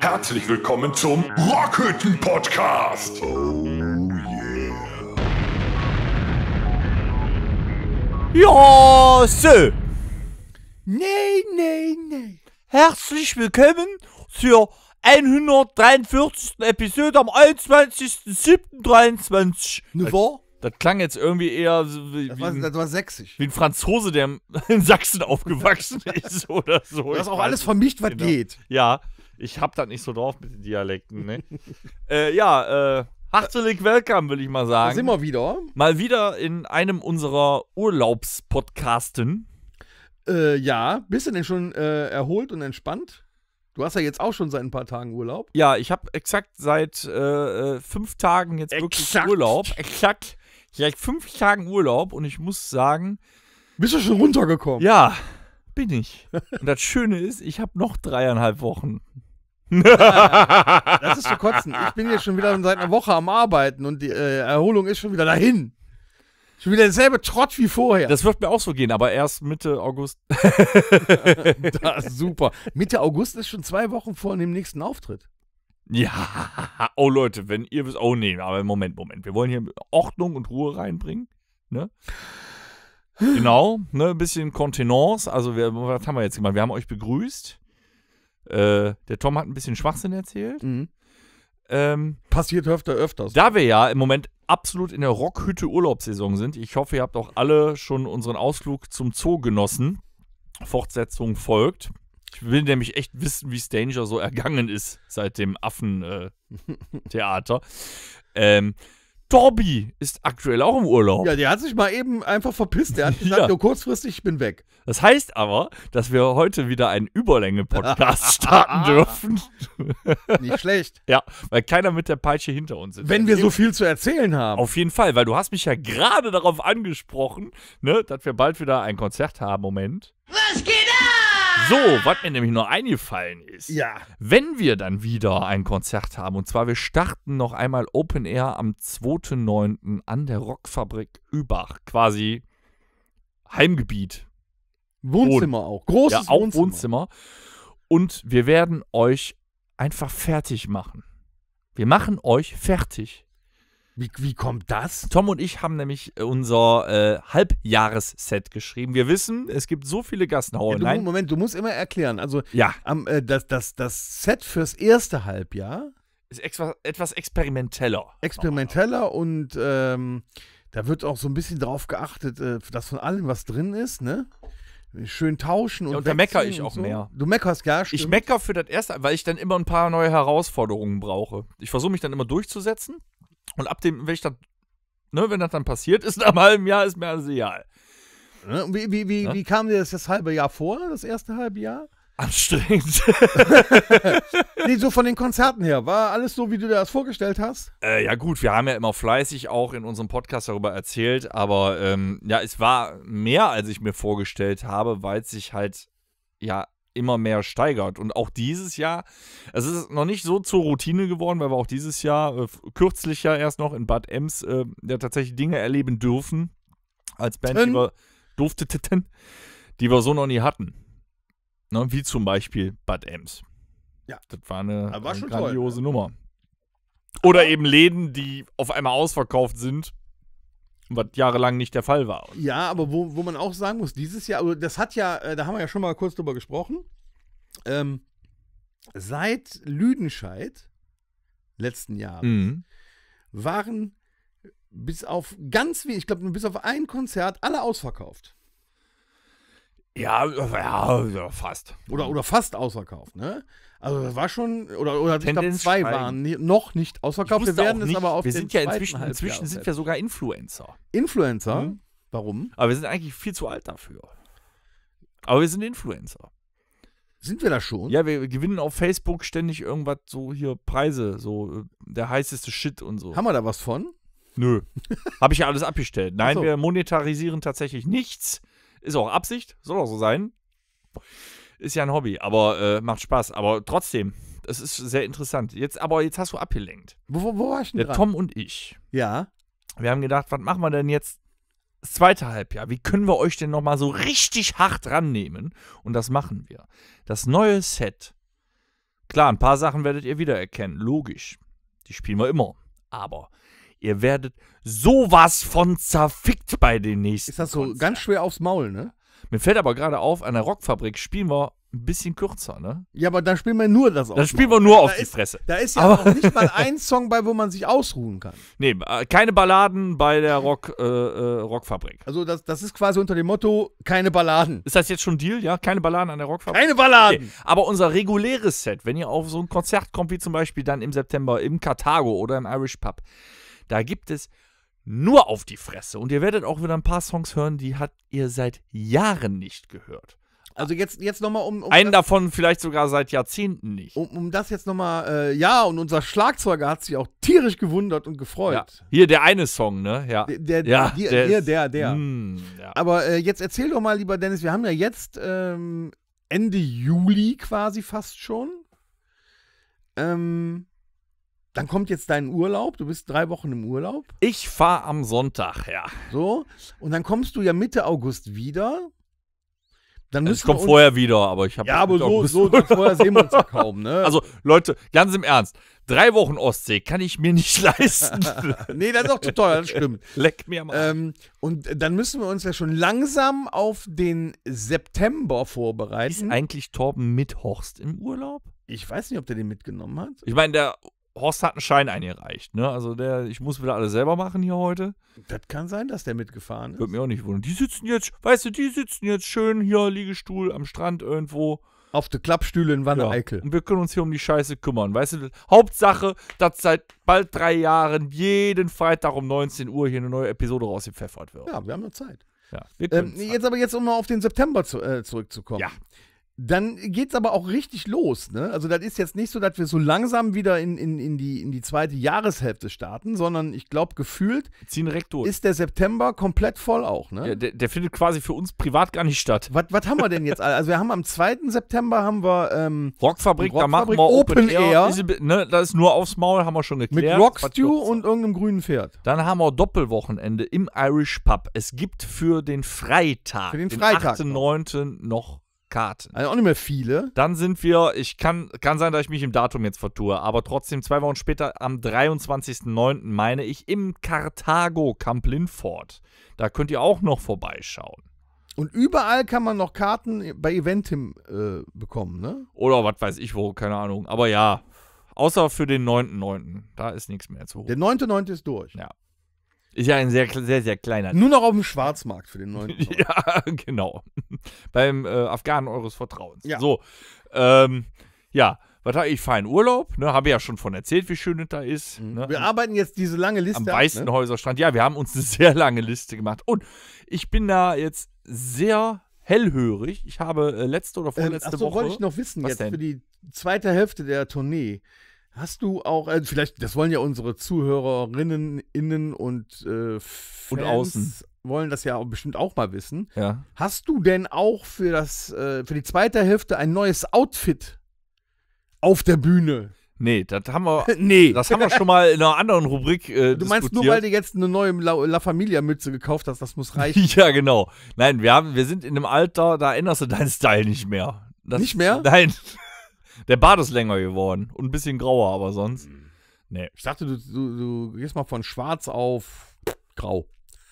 Herzlich willkommen zum Rockhütten Podcast. Oh yeah. Ja, Sir. Nee, nee, nee. Herzlich willkommen zur 143. Episode am 21.07.23. Ne, war? Das klang jetzt irgendwie eher so wie, das war, das war sächsisch. wie ein Franzose, der in Sachsen aufgewachsen ist oder so. Das ist auch alles vermischt, was genau. geht. Ja, ich hab das nicht so drauf mit den Dialekten. Ne? äh, ja, äh, herzlich willkommen, will ich mal sagen. Da sind wir wieder. Mal wieder in einem unserer Urlaubspodcasten. Äh, ja, bist du denn schon äh, erholt und entspannt? Du hast ja jetzt auch schon seit ein paar Tagen Urlaub. Ja, ich habe exakt seit äh, äh, fünf Tagen jetzt exakt. wirklich Urlaub. Exakt seit fünf Tagen Urlaub und ich muss sagen. Bist du schon runtergekommen? Ja, bin ich. Und das Schöne ist, ich habe noch dreieinhalb Wochen. das ist zu kotzen. Ich bin jetzt schon wieder seit einer Woche am Arbeiten und die äh, Erholung ist schon wieder dahin. Schon wieder derselbe Trott wie vorher. Das wird mir auch so gehen, aber erst Mitte August. das ist super. Mitte August ist schon zwei Wochen vor dem nächsten Auftritt. Ja, oh Leute, wenn ihr wisst, oh nee, aber Moment, Moment, wir wollen hier Ordnung und Ruhe reinbringen, ne? Genau, ne, ein bisschen Kontenance, also wir, was haben wir jetzt gemacht? Wir haben euch begrüßt, äh, der Tom hat ein bisschen Schwachsinn erzählt. Mhm. Ähm, Passiert öfter öfters. Da wir ja im Moment absolut in der Rockhütte Urlaubssaison sind, ich hoffe, ihr habt auch alle schon unseren Ausflug zum Zoo genossen. Fortsetzung folgt. Ich will nämlich echt wissen, wie Stanger so ergangen ist seit dem Affentheater. Äh, theater Äh, ähm, Torbi ist aktuell auch im Urlaub. Ja, der hat sich mal eben einfach verpisst. Der hat gesagt, ja. nur kurzfristig, ich bin weg. Das heißt aber, dass wir heute wieder einen Überlänge-Podcast starten dürfen. Nicht schlecht. ja, weil keiner mit der Peitsche hinter uns ist. Wenn wir also so viel zu erzählen haben. Auf jeden Fall, weil du hast mich ja gerade darauf angesprochen, ne, dass wir bald wieder ein Konzert haben. Moment. Was geht? So, was mir nämlich noch eingefallen ist. Ja. Wenn wir dann wieder ein Konzert haben, und zwar wir starten noch einmal Open Air am 2.9. an der Rockfabrik Übach, quasi Heimgebiet. Wohnzimmer Wohn auch. Großes ja, auch Wohnzimmer. Wohnzimmer. Und wir werden euch einfach fertig machen. Wir machen euch fertig. Wie, wie kommt das? Tom und ich haben nämlich äh, unser äh, Halbjahresset geschrieben. Wir wissen, es gibt so viele Gassenhauer. Ja, du, Moment, du musst immer erklären. Also ja. am, äh, das, das, das Set fürs erste Halbjahr ist etwas, etwas experimenteller. Experimenteller und ähm, da wird auch so ein bisschen drauf geachtet, äh, dass von allem was drin ist, ne? schön tauschen und, ja, und da meckere ich auch so. mehr. Du meckerst ja stimmt. Ich meckere für das erste, weil ich dann immer ein paar neue Herausforderungen brauche. Ich versuche mich dann immer durchzusetzen und ab dem, wenn ich das, ne, wenn das dann passiert ist, nach einem halben Jahr ist mir alles egal. Ne? Wie, wie, wie, ja? Ne? wie kam dir das, das halbe Jahr vor, das erste halbe Jahr? Anstrengend. nee, so von den Konzerten her. War alles so, wie du dir das vorgestellt hast? Äh, ja, gut, wir haben ja immer fleißig auch in unserem Podcast darüber erzählt, aber ähm, ja, es war mehr, als ich mir vorgestellt habe, weil es sich halt ja immer mehr steigert. Und auch dieses Jahr, es ist noch nicht so zur Routine geworden, weil wir auch dieses Jahr äh, kürzlich ja erst noch in Bad Ems äh, ja tatsächlich Dinge erleben dürfen, als Band, die wir, durfte, die wir so noch nie hatten. Ne, wie zum Beispiel Bad Ems. Ja. Das war eine, war eine grandiose toll. Nummer. Oder eben Läden, die auf einmal ausverkauft sind was jahrelang nicht der Fall war. Ja, aber wo, wo man auch sagen muss, dieses Jahr, also das hat ja, äh, da haben wir ja schon mal kurz drüber gesprochen, ähm, seit Lüdenscheid letzten Jahres mhm. waren bis auf ganz wenig, ich glaube bis auf ein Konzert alle ausverkauft. Ja, ja, fast. Oder, oder fast ausverkauft, ne? Also das war schon, oder, oder ich glaube zwei waren noch nicht ausverkauft. Wir werden es aber auf Wir sind ja inzwischen, inzwischen sind wir sogar Influencer. Influencer? Mhm. Warum? Aber wir sind eigentlich viel zu alt dafür. Aber wir sind Influencer. Sind wir da schon? Ja, wir gewinnen auf Facebook ständig irgendwas so hier Preise, so äh, der heißeste Shit und so. Haben wir da was von? Nö. Habe ich ja alles abgestellt. Nein, so. wir monetarisieren tatsächlich nichts. Ist auch Absicht, soll auch so sein. Ist ja ein Hobby, aber äh, macht Spaß. Aber trotzdem, das ist sehr interessant. Jetzt, aber jetzt hast du abgelenkt. Wo, wo, wo war ich denn Der dran? Tom und ich. Ja. Wir haben gedacht, was machen wir denn jetzt das zweite Halbjahr, wie können wir euch denn nochmal so richtig hart rannehmen? Und das machen wir. Das neue Set. Klar, ein paar Sachen werdet ihr wiedererkennen, logisch. Die spielen wir immer. Aber Ihr werdet sowas von zerfickt bei den nächsten. Ist das so Konzerten. ganz schwer aufs Maul, ne? Mir fällt aber gerade auf, an der Rockfabrik spielen wir ein bisschen kürzer, ne? Ja, aber dann spielen wir nur das auf. Dann spielen wir nur auf da die ist, Fresse. Da ist ja aber auch nicht mal ein Song bei, wo man sich ausruhen kann. Nee, äh, keine Balladen bei der Rock, äh, äh, Rockfabrik. Also das, das ist quasi unter dem Motto, keine Balladen. Ist das jetzt schon Deal, ja? Keine Balladen an der Rockfabrik? Keine Balladen! Okay. Aber unser reguläres Set, wenn ihr auf so ein Konzert kommt, wie zum Beispiel dann im September im Karthago oder im Irish Pub, da gibt es nur auf die Fresse. Und ihr werdet auch wieder ein paar Songs hören, die habt ihr seit Jahren nicht gehört. Also jetzt, jetzt nochmal um, um. Einen davon vielleicht sogar seit Jahrzehnten nicht. Um, um das jetzt nochmal, äh, ja, und unser Schlagzeuger hat sich auch tierisch gewundert und gefreut. Ja. Hier der eine Song, ne? Ja. Der, der, ja, hier, der, hier, der. der. Mh, hm, ja. Aber äh, jetzt erzähl doch mal, lieber Dennis, wir haben ja jetzt ähm, Ende Juli quasi fast schon. Ähm, dann kommt jetzt dein Urlaub, du bist drei Wochen im Urlaub. Ich fahre am Sonntag, ja. So, und dann kommst du ja Mitte August wieder. Dann also ich komme vorher wieder, aber ich habe. Ja, aber so, so, so vorher sehen wir uns ja kaum, ne? Also, Leute, ganz im Ernst, drei Wochen Ostsee kann ich mir nicht leisten. nee, das ist auch zu teuer, das stimmt. Leck mir am Arsch. Ähm, und dann müssen wir uns ja schon langsam auf den September vorbereiten. Ist eigentlich Torben mit Horst im Urlaub? Ich weiß nicht, ob der den mitgenommen hat. Ich meine, der Horst hat einen Schein eingereicht. Ne? Also der, ich muss wieder alles selber machen hier heute. Das kann sein, dass der mitgefahren ist. Würde mir auch nicht wundern. Die sitzen jetzt, weißt du, die sitzen jetzt schön hier, Liegestuhl am Strand irgendwo. Auf der Klappstühle in Wanne ja. Und wir können uns hier um die Scheiße kümmern. Weißt du, Hauptsache, dass seit bald drei Jahren jeden Freitag um 19 Uhr hier eine neue Episode rausgepfeffert wird. Ja, wir haben noch Zeit. Ja, ähm, jetzt aber jetzt, um mal auf den September zu, äh, zurückzukommen. Ja dann geht es aber auch richtig los. Ne? Also das ist jetzt nicht so, dass wir so langsam wieder in, in, in, die, in die zweite Jahreshälfte starten, sondern ich glaube, gefühlt Ziehen direkt durch. ist der September komplett voll auch. Ne? Ja, der, der, findet quasi für uns privat gar nicht statt. Was, was haben wir denn jetzt? Also wir haben am 2. September haben wir ähm, Rockfabrik, Rockfabrik, da machen wir Open, Open Air. Air. ne, das ist nur aufs Maul, haben wir schon geklärt. Mit Rockstew und irgendeinem grünen Pferd. Dann haben wir Doppelwochenende im Irish Pub. Es gibt für den Freitag, für den, den 8.9. noch Karten. Also auch nicht mehr viele. Dann sind wir, ich kann, kann sein, dass ich mich im Datum jetzt vertue, aber trotzdem zwei Wochen später, am 23.09. meine ich, im Karthago Camp Linford. Da könnt ihr auch noch vorbeischauen. Und überall kann man noch Karten bei Eventim äh, bekommen, ne? Oder was weiß ich wo, keine Ahnung. Aber ja, außer für den 9.9. Da ist nichts mehr zu holen. Der 9.9. ist durch. Ja. Ist ja ein sehr, sehr, sehr kleiner. Nur noch auf dem Schwarzmarkt für den neuen. ja, genau. Beim äh, Afghanen eures Vertrauens. Ja. So, ähm, ja. Was habe ich? Feinen Urlaub, ne? Habe ja schon von erzählt, wie schön es da ist. Mhm. Ne? Wir arbeiten jetzt diese lange Liste. Am ne? Weißenhäuserstrand. Ne? Ja, wir haben uns eine sehr lange Liste gemacht. Und ich bin da jetzt sehr hellhörig. Ich habe äh, letzte oder ähm, vorletzte ähm, achso, Woche. wollte ich noch wissen was jetzt denn? für die zweite Hälfte der Tournee. Hast du auch, äh, vielleicht, das wollen ja unsere Zuhörerinnen, innen und äh, Fans und außen wollen das ja bestimmt auch mal wissen. Ja. Hast du denn auch für das, äh, für die zweite Hälfte ein neues Outfit auf der Bühne? Nee, das haben wir, nee. das haben wir schon mal in einer anderen Rubrik. Äh, du meinst nur, weil du jetzt eine neue La, La Familia Mütze gekauft hast, das muss reichen. ja, genau. Nein, wir haben, wir sind in einem Alter, da änderst du deinen Style nicht mehr. Das, nicht mehr? Nein. Der Bart ist länger geworden und ein bisschen grauer, aber sonst. Hm. Nee. Ich dachte, du, du, du gehst mal von schwarz auf grau.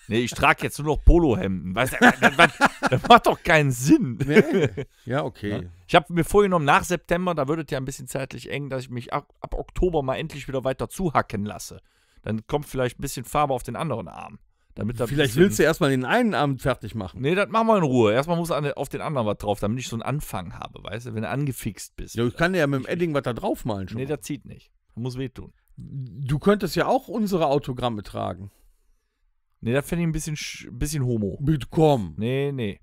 Nee, ich trage jetzt nur noch Polohemden. Weißt du, das, das, das, macht doch keinen Sinn. Nee. Ja, okay. Ne? Ich habe mir vorgenommen, nach September, da würde es ja ein bisschen zeitlich eng, dass ich mich ab, ab Oktober mal endlich wieder weiter zuhacken lasse. Dann kommt vielleicht ein bisschen Farbe auf den anderen Arm. Damit da Vielleicht willst du erstmal den einen Abend fertig machen. Nee, das machen wir in Ruhe. Erstmal muss auf den anderen was drauf, damit ich so einen Anfang habe, weißt du, wenn du angefixt bist. Ja, ich kann ja mit dem Edding was da drauf malen schon. Nee, das zieht nicht. Das muss wehtun. Du könntest ja auch unsere Autogramme tragen. Nee, das finde ich ein bisschen, bisschen homo. Bitte Nee, nee.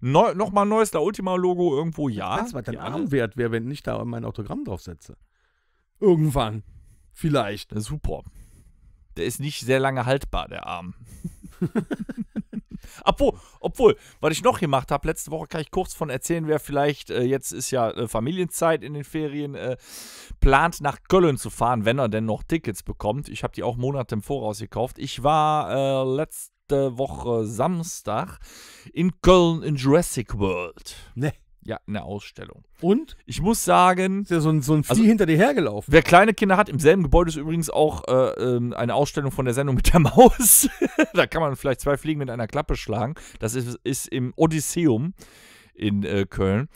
Neu, Nochmal neues Da Ultima-Logo irgendwo, ja. Das, was dein Arm wert wäre, wenn ich da mein Autogramm draufsetze. Irgendwann. Vielleicht. Super der ist nicht sehr lange haltbar, der Arm. obwohl, obwohl, was ich noch gemacht habe, letzte Woche kann ich kurz von erzählen, wer vielleicht, äh, jetzt ist ja äh, Familienzeit in den Ferien, äh, plant nach Köln zu fahren, wenn er denn noch Tickets bekommt. Ich habe die auch Monate im Voraus gekauft. Ich war äh, letzte Woche Samstag in Köln in Jurassic World. Nee. Ja, eine Ausstellung. Und? Ich muss sagen. Ist ja so ein, so ein Vieh also, hinter dir hergelaufen. Wer kleine Kinder hat, im selben Gebäude ist übrigens auch äh, ähm, eine Ausstellung von der Sendung mit der Maus. da kann man vielleicht zwei Fliegen mit einer Klappe schlagen. Das ist, ist im Odysseum in äh, Köln.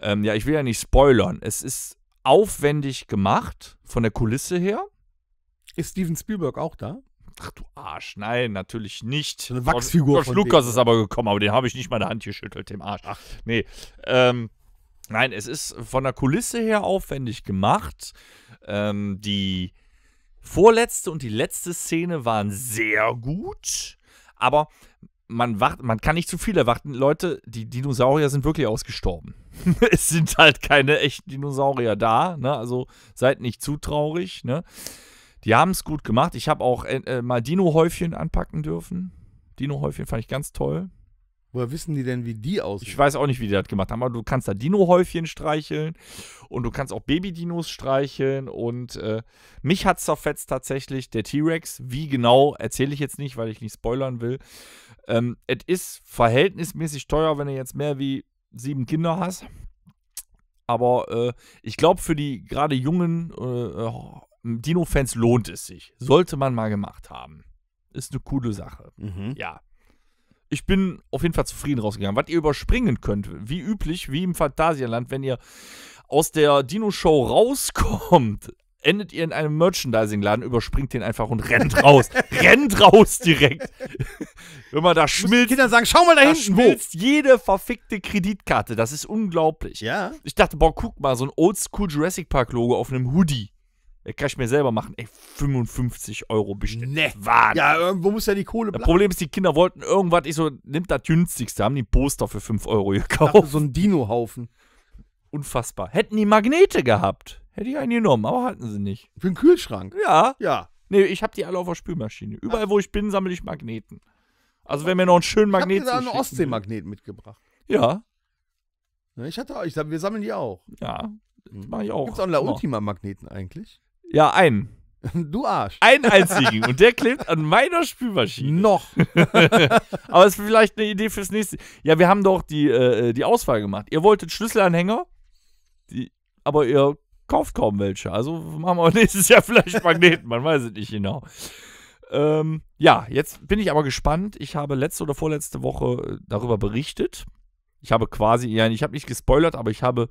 Ähm, ja, ich will ja nicht spoilern. Es ist aufwendig gemacht von der Kulisse her. Ist Steven Spielberg auch da? Ach du Arsch, nein, natürlich nicht. eine Wachsfigur. George von Lukas dem. ist aber gekommen, aber den habe ich nicht meine Hand geschüttelt, dem Arsch. Ach, nee. Ähm, nein, es ist von der Kulisse her aufwendig gemacht. Ähm, die vorletzte und die letzte Szene waren sehr gut, aber man, wacht, man kann nicht zu viel erwarten. Leute, die Dinosaurier sind wirklich ausgestorben. es sind halt keine echten Dinosaurier da, ne? also seid nicht zu traurig. Ne? Die haben es gut gemacht. Ich habe auch äh, äh, mal Dino-Häufchen anpacken dürfen. Dino-Häufchen fand ich ganz toll. Woher wissen die denn, wie die aussehen? Ich weiß auch nicht, wie die das gemacht haben, aber du kannst da Dino-Häufchen streicheln und du kannst auch Baby-Dinos streicheln und äh, mich hat zerfetzt tatsächlich der T-Rex. Wie genau, erzähle ich jetzt nicht, weil ich nicht spoilern will. Ähm, es ähm, ist verhältnismäßig teuer, wenn du jetzt mehr wie sieben Kinder hast. Aber äh, ich glaube, für die gerade jungen äh, äh Dino-Fans lohnt es sich. Sollte man mal gemacht haben. Ist eine coole Sache. Mhm. Ja. Ich bin auf jeden Fall zufrieden rausgegangen. Was ihr überspringen könnt, wie üblich, wie im Phantasialand, wenn ihr aus der Dino-Show rauskommt, endet ihr in einem Merchandising-Laden, überspringt den einfach und rennt raus. rennt raus direkt. Wenn man da schmilzt. Kinder sagen, schau mal da, da hinten. schmilzt wo? jede verfickte Kreditkarte. Das ist unglaublich. Ja. Ich dachte, boah, guck mal, so ein Oldschool Jurassic Park-Logo auf einem Hoodie kann ich mir selber machen. Ey, 55 Euro bestimmt. Ne, Wahnsinn. Ja, irgendwo muss ja die Kohle bleiben. Das Problem ist, die Kinder wollten irgendwas. Ich so, nimmt das günstigste. Haben die Poster für 5 Euro gekauft. Dachte, so ein Dino-Haufen. Unfassbar. Hätten die Magnete gehabt, hätte ich einen genommen, aber hatten sie nicht. Für den Kühlschrank? Ja. Ja. Nee, ich habe die alle auf der Spülmaschine. Überall, Ach. wo ich bin, sammle ich Magneten. Also, wenn mir noch einen schönen Magnet. Ich habe einen Ostseemagnet mitgebracht. Ja. Ich hatte ich, wir sammeln die auch. Ja, das mhm. mache ich auch. Gibt es auch Ultima-Magneten eigentlich? Ja, einen. Du Arsch. Einen einzigen. Und der klebt an meiner Spülmaschine. Noch. Aber es ist vielleicht eine Idee fürs nächste. Ja, wir haben doch die, äh, äh, die Auswahl gemacht. Ihr wolltet Schlüsselanhänger, die, aber ihr kauft kaum welche. Also machen wir nächstes Jahr vielleicht Magneten. Man weiß es nicht genau. Ähm, ja, jetzt bin ich aber gespannt. Ich habe letzte oder vorletzte Woche äh, darüber berichtet. Ich habe quasi, ja, ich habe nicht gespoilert, aber ich habe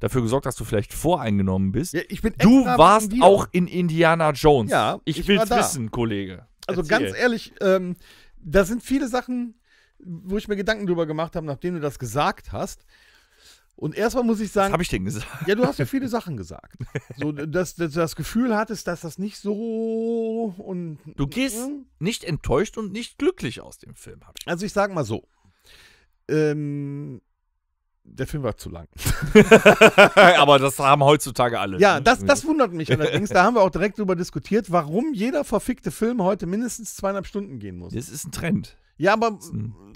dafür gesorgt, dass du vielleicht voreingenommen bist. Ja, ich bin du warst auch in Indiana Jones. Ja, ich, ich will's wissen, Kollege. Also Erzähl. ganz ehrlich, ähm, da sind viele Sachen, wo ich mir Gedanken drüber gemacht habe, nachdem du das gesagt hast. Und erstmal muss ich sagen. Was habe ich denn gesagt? Ja, du hast ja viele Sachen gesagt. So, dass, dass, du das Gefühl hattest, dass das nicht so und. Du gehst hm? nicht enttäuscht und nicht glücklich aus dem Film. Ich also ich sage mal so. Ähm, der Film war zu lang. Aber das haben heutzutage alle. Ja, ne? das, das mhm. wundert mich allerdings. Da haben wir auch direkt drüber diskutiert, warum jeder verfickte Film heute mindestens zweieinhalb Stunden gehen muss. Das ist ein Trend. Ja, aber.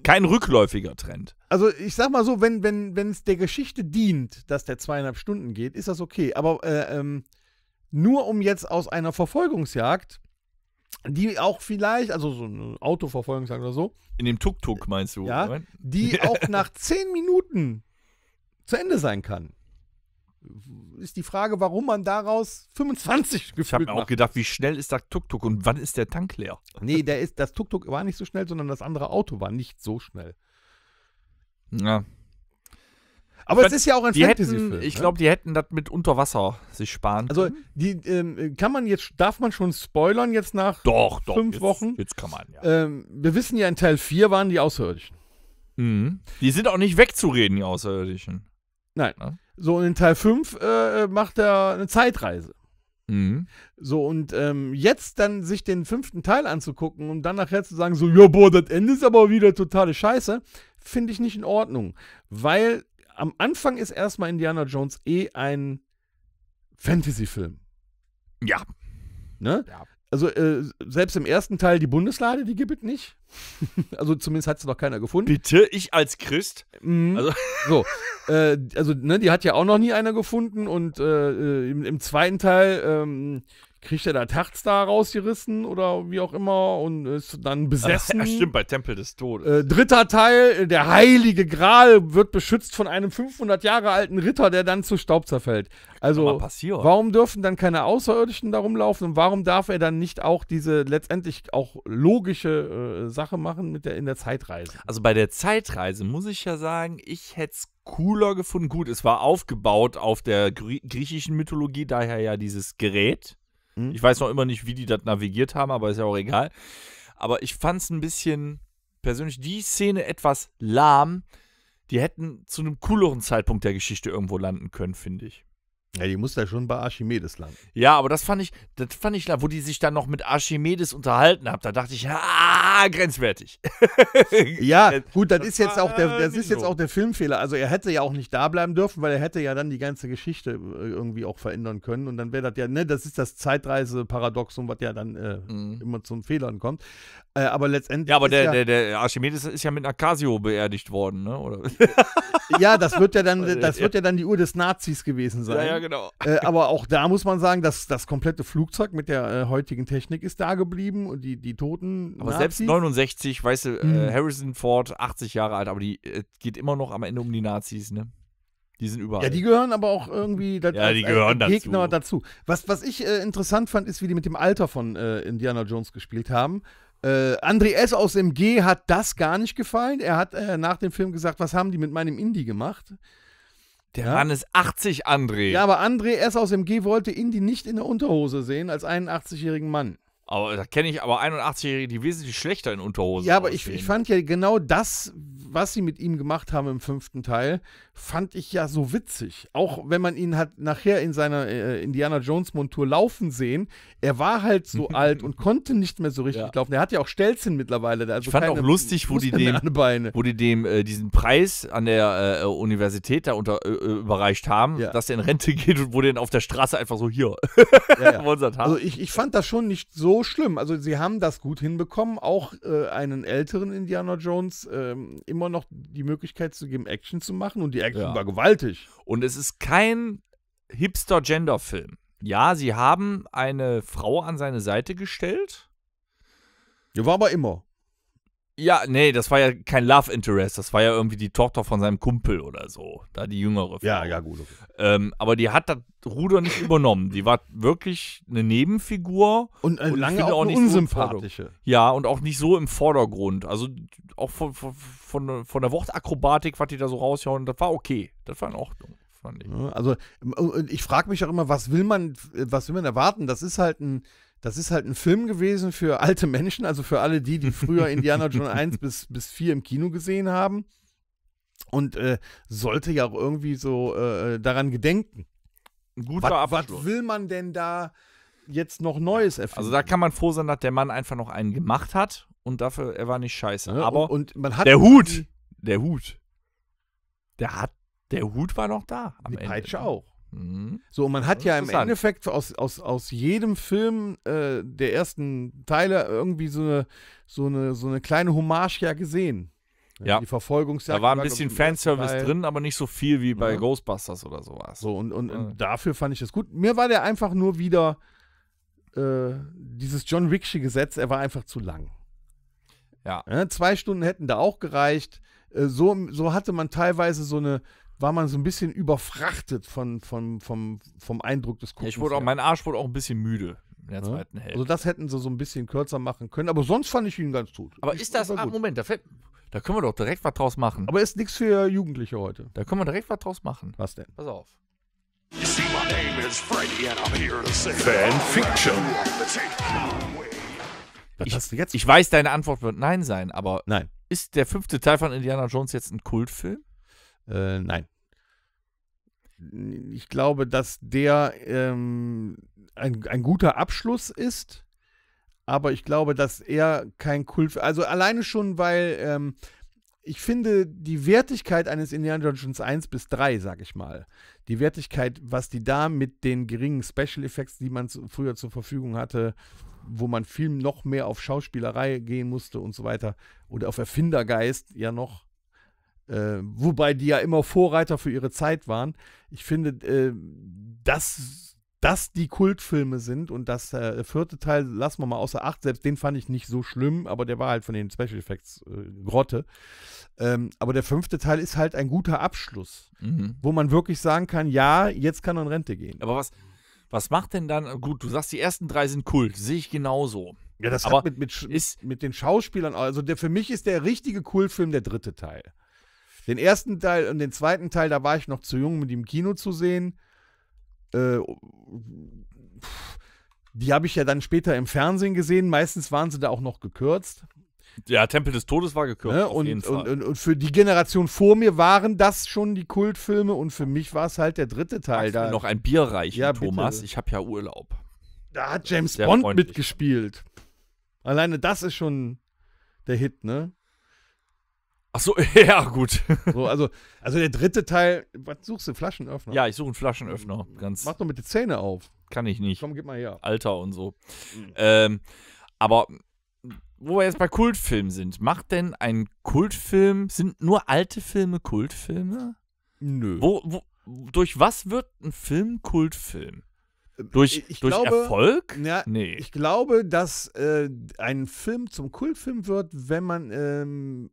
Kein rückläufiger Trend. Also, ich sag mal so, wenn es wenn, der Geschichte dient, dass der zweieinhalb Stunden geht, ist das okay. Aber äh, ähm, nur um jetzt aus einer Verfolgungsjagd, die auch vielleicht, also so eine Autoverfolgungsjagd oder so. In dem Tuk-Tuk meinst du? Ja, die auch nach zehn Minuten zu Ende sein kann. Ist die Frage, warum man daraus 25 gefühlt Ich habe mir auch gedacht, wie schnell ist das Tuk-Tuk und wann ist der Tank leer? Nee, der ist, das Tuk-Tuk war nicht so schnell, sondern das andere Auto war nicht so schnell. Ja. Aber ich es ist ja auch ein Fantasy-Film. Ne? Ich ne? glaube, die hätten das mit Unterwasser sich sparen Also, die, ähm, kann man jetzt, darf man schon spoilern jetzt nach doch, doch, fünf jetzt, Wochen? Jetzt kann man, ja. Ähm, wir wissen ja, in Teil 4 waren die Außerirdischen. Mhm. Die sind auch nicht wegzureden, die Außerirdischen. Nein. Ja? Ne? So, und in Teil 5 äh, äh, macht er eine Zeitreise. Mhm. So, und ähm, jetzt dann sich den fünften Teil anzugucken und dann nachher zu sagen, so, ja, boah, das Ende ist aber wieder totale Scheiße, finde ich nicht in Ordnung. Weil am Anfang ist erstmal Indiana Jones eh ein Fantasy-Film. Ja. Ne? Ja also äh, selbst im ersten Teil die Bundeslade, die gibt es nicht. also zumindest hat es noch keiner gefunden. Bitte, ich als Christ. Mhm. Also. So, äh, also ne, die hat ja auch noch nie einer gefunden und äh, äh im, im, zweiten Teil ähm, kriegt er da da rausgerissen oder wie auch immer und ist dann besessen. Ja, also, stimmt, bei Tempel des Todes. Äh, dritter Teil, der heilige Gral wird beschützt von einem 500 Jahre alten Ritter, der dann zu Staub zerfällt. Also, warum dürfen dann keine Außerirdischen da rumlaufen und warum darf er dann nicht auch diese letztendlich auch logische äh, Sache machen mit der, in der Zeitreise? Also, bei der Zeitreise muss ich ja sagen, ich hätte es cooler gefunden. Gut, es war aufgebaut auf der Grie griechischen Mythologie, daher ja dieses Gerät. Hm? Ich weiß noch immer nicht, wie die das navigiert haben, aber ist ja auch egal. Aber ich fand es ein bisschen persönlich die Szene etwas lahm. Die hätten zu einem cooleren Zeitpunkt der Geschichte irgendwo landen können, finde ich. Ja, die muss da schon bei Archimedes landen. Ja, aber das fand ich, das fand ich wo die sich dann noch mit Archimedes unterhalten haben, da dachte ich, ah, grenzwertig. ja, gut, das, das ist jetzt auch der, das ist jetzt auch der Filmfehler. Also er hätte ja auch nicht da bleiben dürfen, weil er hätte ja dann die ganze Geschichte äh, irgendwie auch verändern können. Und dann wäre das ja, ne, das ist das Zeitreise-Paradoxon, was ja dann äh, mhm. immer zum Fehlern kommt. Äh, aber letztendlich. Ja, aber der, ja, der, der, Archimedes ist ja mit einer Casio beerdigt worden, ne? Oder? ja, das wird ja dann, also, das wird ja dann die Uhr des Nazis gewesen sein. Ja, ja, genau. Äh, aber auch da muss man sagen, dass das komplette Flugzeug mit der äh, heutigen Technik ist da geblieben und die, die Toten. Aber Nazis. selbst 69, weißt du, äh, mhm. Harrison Ford, 80 Jahre alt, aber die äh, geht immer noch am Ende um die Nazis, ne? Die sind überall. Ja, die gehören aber auch irgendwie da, ja, die äh, gehören dazu. Gegner dazu. Was, was ich äh, interessant fand, ist, wie die mit dem Alter von Indiana Jones gespielt haben. Äh, André S. aus MG hat das gar nicht gefallen. Er hat äh, nach dem Film gesagt, was haben die mit meinem Indie gemacht? Der ja? Mann ist 80, André. Ja, aber André S. aus MG wollte Indy nicht in der Unterhose sehen als 81-jährigen Mann. Aber da kenne ich aber 81-Jährige, die wesentlich schlechter in Unterhosen Ja, aber ich, ich, fand ja genau das, was sie mit ihm gemacht haben im fünften Teil, fand ich ja so witzig. Auch wenn man ihn hat nachher in seiner äh, Indiana Jones-Montur laufen sehen, er war halt so alt und konnte nicht mehr so richtig ja. laufen. Er hat ja auch Stelzen mittlerweile. Also ich fand auch lustig, wo die dem, wo die dem äh, diesen Preis an der äh, Universität da unter, äh, äh, überreicht haben, ja. dass er in Rente geht und wo den auf der Straße einfach so hier. Ja, ja. also ich, ich fand das schon nicht so schlimm. Also sie haben das gut hinbekommen, auch äh, einen älteren Indiana Jones ähm, immer noch die Möglichkeit zu geben, Action zu machen. Und die Action ja. war gewaltig. Und es ist kein Hipster-Gender-Film. Ja, sie haben eine Frau an seine Seite gestellt. Ja, war aber immer. Ja, nee, das war ja kein Love Interest, das war ja irgendwie die Tochter von seinem Kumpel oder so, da die jüngere. Frau. Ja, ja, gut. Okay. Ähm, aber die hat das Ruder nicht übernommen. Die war wirklich eine Nebenfigur und, äh, und lange auch, auch nicht unsympathische. So ja, und auch nicht so im Vordergrund. Also auch von, von, von, von der Wortakrobatik, was die da so raushauen, das war okay. Das war in Ordnung. Fand ich. Also ich frage mich auch immer, was will man, was will man erwarten? Das ist halt ein das ist halt ein Film gewesen für alte Menschen, also für alle die, die früher Indiana Jones 1 bis, bis 4 im Kino gesehen haben. Und äh, sollte ja auch irgendwie so äh, daran gedenken. Ein guter was, Abschluss. Was will man denn da jetzt noch Neues erfinden? Also da kann man froh sein, dass der Mann einfach noch einen gemacht hat und dafür, er war nicht scheiße. Ja, Aber und, und, man hat der Hut, der Hut, der hat, der Hut war noch da. die Peitsche auch. Mhm. So, und man hat ja im Endeffekt aus, aus, aus jedem Film äh, der ersten Teile irgendwie so eine, so eine, so eine kleine Hommage ja gesehen. Ja. Die Verfolgungsjagd. Da war ein bisschen Fanservice drin, aber nicht so viel wie bei ja. Ghostbusters oder sowas. So, und, und, ja. und, dafür fand ich das gut. Mir war der einfach nur wieder äh, dieses John Wicksche Gesetz, er war einfach zu lang. Ja. ja. Zwei Stunden hätten da auch gereicht. Äh, so, so hatte man teilweise so eine, war man so ein bisschen überfrachtet von, von, vom, vom Eindruck des Guckens. Ja, mein Arsch wurde auch ein bisschen müde in der ja? zweiten Hälfte. Also das hätten sie so ein bisschen kürzer machen können, aber sonst fand ich ihn ganz gut. Aber ich ist das, ach, ah, Moment, da, fällt, da können wir doch direkt was draus machen. Aber ist nichts für Jugendliche heute. Da können wir direkt was draus machen. Was denn? Pass auf. Fanfiction. Ich, ich weiß, deine Antwort wird Nein sein, aber nein. ist der fünfte Teil von Indiana Jones jetzt ein Kultfilm? Äh, nein. Ich glaube, dass der ähm, ein, ein guter Abschluss ist, aber ich glaube, dass er kein Kult. Also alleine schon, weil ähm, ich finde, die Wertigkeit eines Indiana Jones 1 bis 3, sag ich mal, die Wertigkeit, was die da mit den geringen Special Effects, die man zu, früher zur Verfügung hatte, wo man viel noch mehr auf Schauspielerei gehen musste und so weiter, oder auf Erfindergeist ja noch, äh, wobei die ja immer Vorreiter für ihre Zeit waren. Ich finde, äh, dass das die Kultfilme sind und das äh, vierte Teil lassen wir mal außer Acht. Selbst den fand ich nicht so schlimm, aber der war halt von den Special Effects äh, Grotte. Ähm, aber der fünfte Teil ist halt ein guter Abschluss, mhm. wo man wirklich sagen kann, ja, jetzt kann er in Rente gehen. Aber was, was macht denn dann, gut, du sagst, die ersten drei sind Kult, sehe ich genauso. Ja, das aber mit, mit, ist, mit den Schauspielern, also der, für mich ist der richtige Kultfilm der dritte Teil. Den ersten Teil und den zweiten Teil, da war ich noch zu jung, mit ihm Kino zu sehen. Äh, die habe ich ja dann später im Fernsehen gesehen. Meistens waren sie da auch noch gekürzt. Ja, Tempel des Todes war gekürzt. Ne? Und, und, und, und, für die Generation vor mir waren das schon die Kultfilme und für mich war es halt der dritte Teil Magst da. Mir noch ein Bier reichen, ja, Thomas. Bitte. Ich habe ja Urlaub. Da hat James Bond freundlich. mitgespielt. Alleine das ist schon der Hit, ne? Ach so, ja, gut. So, also, also der dritte Teil, was suchst du? Flaschenöffner? Ja, ich suche einen Flaschenöffner. Mhm. Ganz Mach doch mit den Zähne auf. Kann ich nicht. Komm, gib mal her. Alter und so. Mhm. Ähm, aber wo wir jetzt bei Kultfilmen sind, macht denn ein Kultfilm, sind nur alte Filme Kultfilme? Nö. Wo, wo, durch was wird ein Film Kultfilm? Durch, ich durch glaube, Erfolg? Ja, nee. Ich glaube, dass äh, ein Film zum Kultfilm wird, wenn man ähm,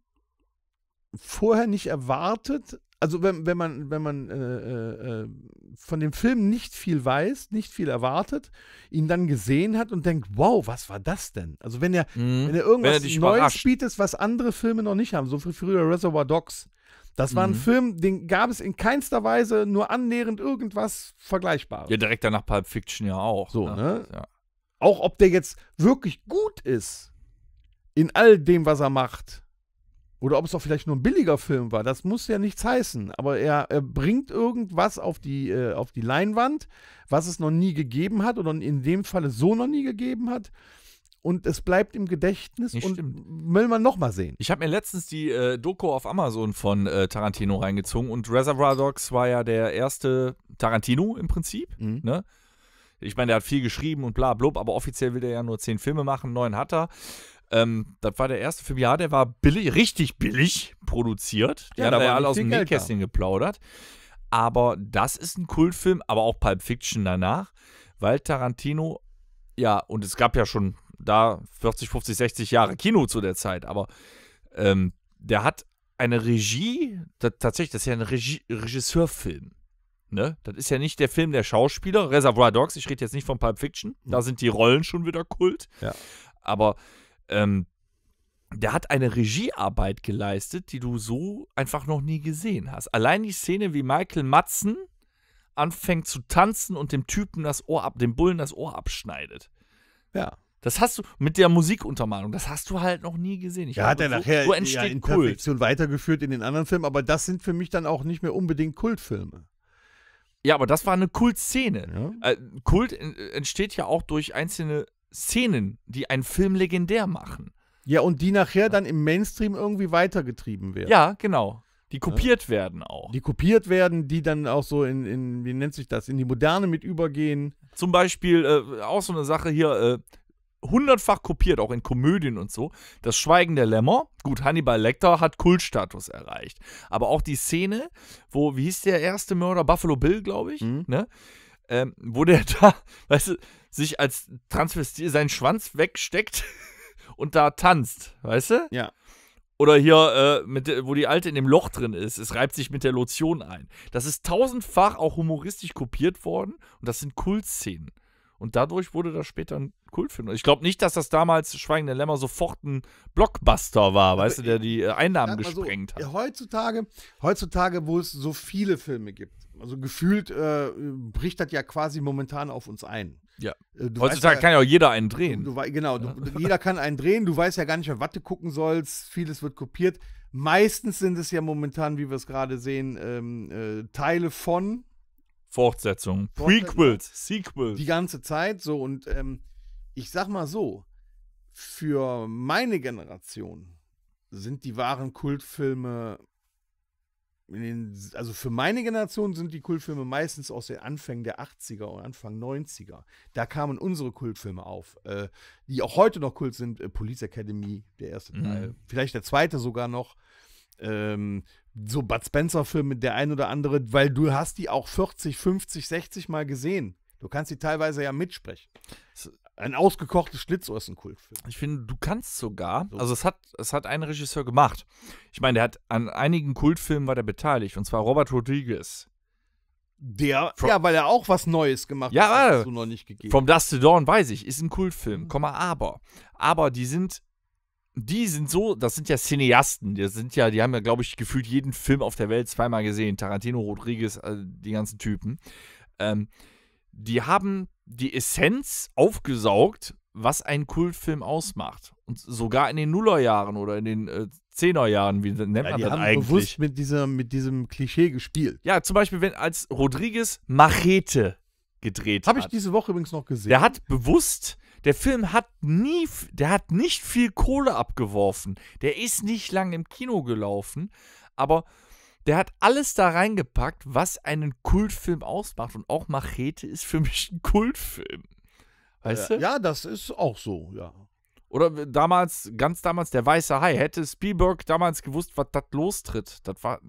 vorher nicht erwartet, also wenn, wenn man, wenn man äh, äh, äh, von dem Film nicht viel weiß, nicht viel erwartet, ihn dann gesehen hat und denkt, wow, was war das denn? Also wenn er, mhm. wenn er irgendwas wenn Neues bietet, was andere Filme noch nicht haben, so wie früher Reservoir Dogs. Das war mhm. ein Film, den gab es in keinster Weise nur annähernd irgendwas Vergleichbares. Ja, direkt danach Pulp Fiction ja auch. So, ne? ne? Ja. Auch ob der jetzt wirklich gut ist in all dem, was er macht, oder ob es auch vielleicht nur ein billiger Film war, das muss ja nichts heißen. Aber er, er bringt irgendwas auf die, äh, auf die Leinwand, was es noch nie gegeben hat oder in dem Falle so noch nie gegeben hat und es bleibt im Gedächtnis Nicht und stimmt. will man nochmal sehen. Ich habe mir letztens die äh, Doku auf Amazon von äh, Tarantino reingezogen und Reservoir Dogs war ja der erste Tarantino im Prinzip. Mhm. Ne? Ich meine, der hat viel geschrieben und bla blub, aber offiziell will der ja nur zehn Filme machen, neun hat er. Ähm, das war der erste Film, ja, der war billig, richtig billig produziert. Die ja, haben da ja alle aus dem Nähkästchen geplaudert. Aber das ist ein Kultfilm, aber auch Pulp Fiction danach, weil Tarantino, ja, und es gab ja schon da 40, 50, 60 Jahre Kino zu der Zeit, aber ähm, der hat eine Regie, das, tatsächlich, das ist ja ein Regisseurfilm. Ne? Das ist ja nicht der Film der Schauspieler. Reservoir Dogs, ich rede jetzt nicht von Pulp Fiction, da sind die Rollen schon wieder Kult. Ja. Aber ähm, der hat eine Regiearbeit geleistet, die du so einfach noch nie gesehen hast. Allein die Szene, wie Michael Matzen anfängt zu tanzen und dem Typen das Ohr ab, dem Bullen das Ohr abschneidet. Ja. Das hast du mit der Musikuntermalung, das hast du halt noch nie gesehen. Ich ja, glaube, hat er nachher so entsteht ja, in Kult. Perfektion weitergeführt in den anderen Filmen, aber das sind für mich dann auch nicht mehr unbedingt Kultfilme. Ja, aber das war eine Kultszene. Ja. Äh, Kult äh, entsteht ja auch durch einzelne Szenen, die einen Film legendär machen. Ja, und die nachher ja. dann im Mainstream irgendwie weitergetrieben werden. Ja, genau. Die kopiert ja. werden auch. Die kopiert werden, die dann auch so in, in, wie nennt sich das, in die Moderne mit übergehen. Zum Beispiel äh, auch so eine Sache hier, äh, hundertfach kopiert, auch in Komödien und so. Das Schweigen der Lämmer. Gut, Hannibal Lecter hat Kultstatus erreicht. Aber auch die Szene, wo, wie hieß der erste Mörder? Buffalo Bill, glaube ich. Mhm. Ne? ähm, wo der da, weißt du, sich als Transvestil seinen Schwanz wegsteckt und da tanzt, weißt du? Ja. Oder hier, äh, mit, wo die Alte in dem Loch drin ist, es reibt sich mit der Lotion ein. Das ist tausendfach auch humoristisch kopiert worden und das sind Kultszenen. Und dadurch wurde das später ein Kultfilm. Ich glaube nicht, dass das damals Schweigen der Lämmer sofort ein Blockbuster war, weißt du, der die äh, Einnahmen gesprengt so, hat. Heutzutage, heutzutage, wo es so viele Filme gibt, also gefühlt äh, bricht das ja quasi momentan auf uns ein. Ja. Äh, du heutzutage ja, kann ja auch jeder einen drehen. Du, du, genau, ja. jeder kann einen drehen. Du weißt ja gar nicht was du gucken sollst. Vieles wird kopiert. Meistens sind es ja momentan, wie wir es gerade sehen, ähm, äh, Teile von Fortsetzung, Prequels, Sequels. Die ganze Zeit so. Und ähm, ich sag mal so, für meine Generation sind die wahren Kultfilme den, also für meine Generation sind die Kultfilme meistens aus den Anfängen der 80er und Anfang 90er. Da kamen unsere Kultfilme auf, äh, die auch heute noch Kult sind. Äh, Police Academy, der erste mhm. Teil, mhm. vielleicht der zweite sogar noch. Ähm, so Bud Spencer-Filme, der ein oder andere, weil du hast die auch 40, 50, 60 Mal gesehen. Du kannst die teilweise ja mitsprechen. Ein ausgekochtes Schlitzohr ist ein Kultfilm. Ich finde, du kannst sogar, also es hat, es hat ein Regisseur gemacht. Ich meine, der hat an einigen Kultfilmen war der beteiligt, und zwar Robert Rodriguez. Der, From, ja, weil er auch was Neues gemacht ja, hat, hast du noch nicht gegeben. From Dust to Dawn weiß ich, ist ein Kultfilm, mhm. Komma, aber. Aber die sind die sind so, das sind ja Cineasten, die sind ja, die haben ja, glaube ich, gefühlt jeden Film auf der Welt zweimal gesehen. Tarantino, Rodriguez, die ganzen Typen. Ähm, die haben die Essenz aufgesaugt, was ein Kultfilm ausmacht. Und sogar in den Nullerjahren oder in den äh, Zehnerjahren, wie nennt ja, man das eigentlich? bewusst mit, dieser, mit diesem Klischee gespielt. Ja, zum Beispiel, wenn als Rodriguez Machete gedreht Hab hat. Habe ich diese Woche übrigens noch gesehen. Der hat bewusst der Film hat nie, der hat nicht viel Kohle abgeworfen. Der ist nicht lang im Kino gelaufen, aber der hat alles da reingepackt, was einen Kultfilm ausmacht. Und auch Machete ist für mich ein Kultfilm. Weißt ja, du? Ja, das ist auch so, ja. Oder damals, ganz damals, der weiße Hai. Hätte Spielberg damals gewusst, was das lostritt, das war.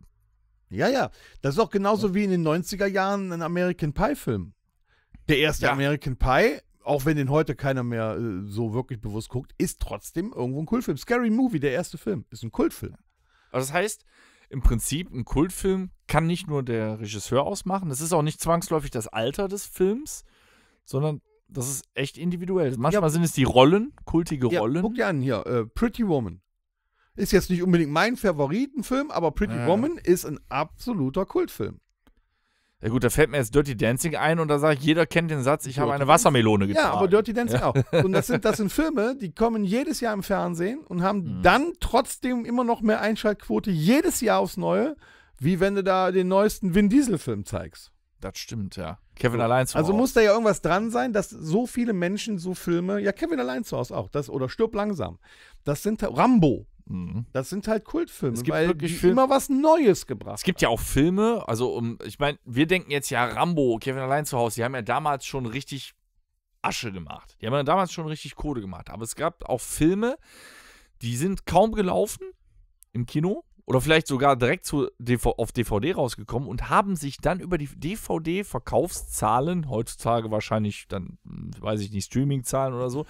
Ja, ja. Das ist auch genauso ja. wie in den 90er Jahren ein American Pie-Film. Der erste ja. American Pie auch wenn den heute keiner mehr äh, so wirklich bewusst guckt, ist trotzdem irgendwo ein Kultfilm. Scary Movie, der erste Film, ist ein Kultfilm. Also das heißt, im Prinzip, ein Kultfilm kann nicht nur der Regisseur ausmachen, das ist auch nicht zwangsläufig das Alter des Films, sondern das ist echt individuell. Manchmal ja. sind es die Rollen, kultige ja, Rollen. Guck dir an hier, äh, Pretty Woman. Ist jetzt nicht unbedingt mein Favoritenfilm, aber Pretty äh. Woman ist ein absoluter Kultfilm. Ja gut, da fällt mir jetzt Dirty Dancing ein und da sage ich, jeder kennt den Satz, ich habe eine Wassermelone getragen. Ja, aber Dirty Dancing ja. auch. Und das sind, das sind Filme, die kommen jedes Jahr im Fernsehen und haben mhm. dann trotzdem immer noch mehr Einschaltquote jedes Jahr aufs Neue, wie wenn du da den neuesten Vin Diesel-Film zeigst. Das stimmt, ja. Kevin so. allein zu also Hause. Also muss da ja irgendwas dran sein, dass so viele Menschen so Filme, ja, Kevin allein zu Hause auch, das, oder Stirb langsam. Das sind Rambo. Mhm. Das sind halt Kultfilme, es gibt weil wirklich Film immer was Neues gebracht. Es gibt ja auch Filme, also um, ich meine, wir denken jetzt ja Rambo, Kevin allein zu Hause, die haben ja damals schon richtig Asche gemacht. Die haben ja damals schon richtig Kohle gemacht. Aber es gab auch Filme, die sind kaum gelaufen im Kino oder vielleicht sogar direkt zu DV auf DVD rausgekommen und haben sich dann über die DVD-Verkaufszahlen, heutzutage wahrscheinlich dann, weiß ich nicht, Streaming-Zahlen oder so,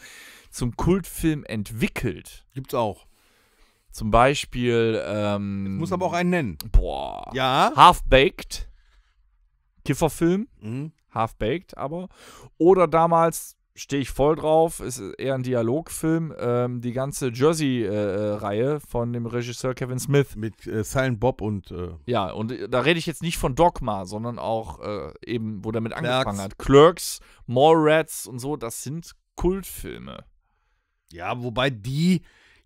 zum Kultfilm entwickelt. Gibt's auch. Zum Beispiel. Ähm, muss aber auch einen nennen. Boah. Ja. Half-Baked. Kifferfilm. Mhm. Half-Baked, aber. Oder damals, stehe ich voll drauf, ist eher ein Dialogfilm, ähm, die ganze Jersey-Reihe äh, von dem Regisseur Kevin Smith. Mit äh, Silent Bob und. Äh ja, und äh, da rede ich jetzt nicht von Dogma, sondern auch äh, eben, wo der mit angefangen hat. Clerks, More Rats und so, das sind Kultfilme. Ja, wobei die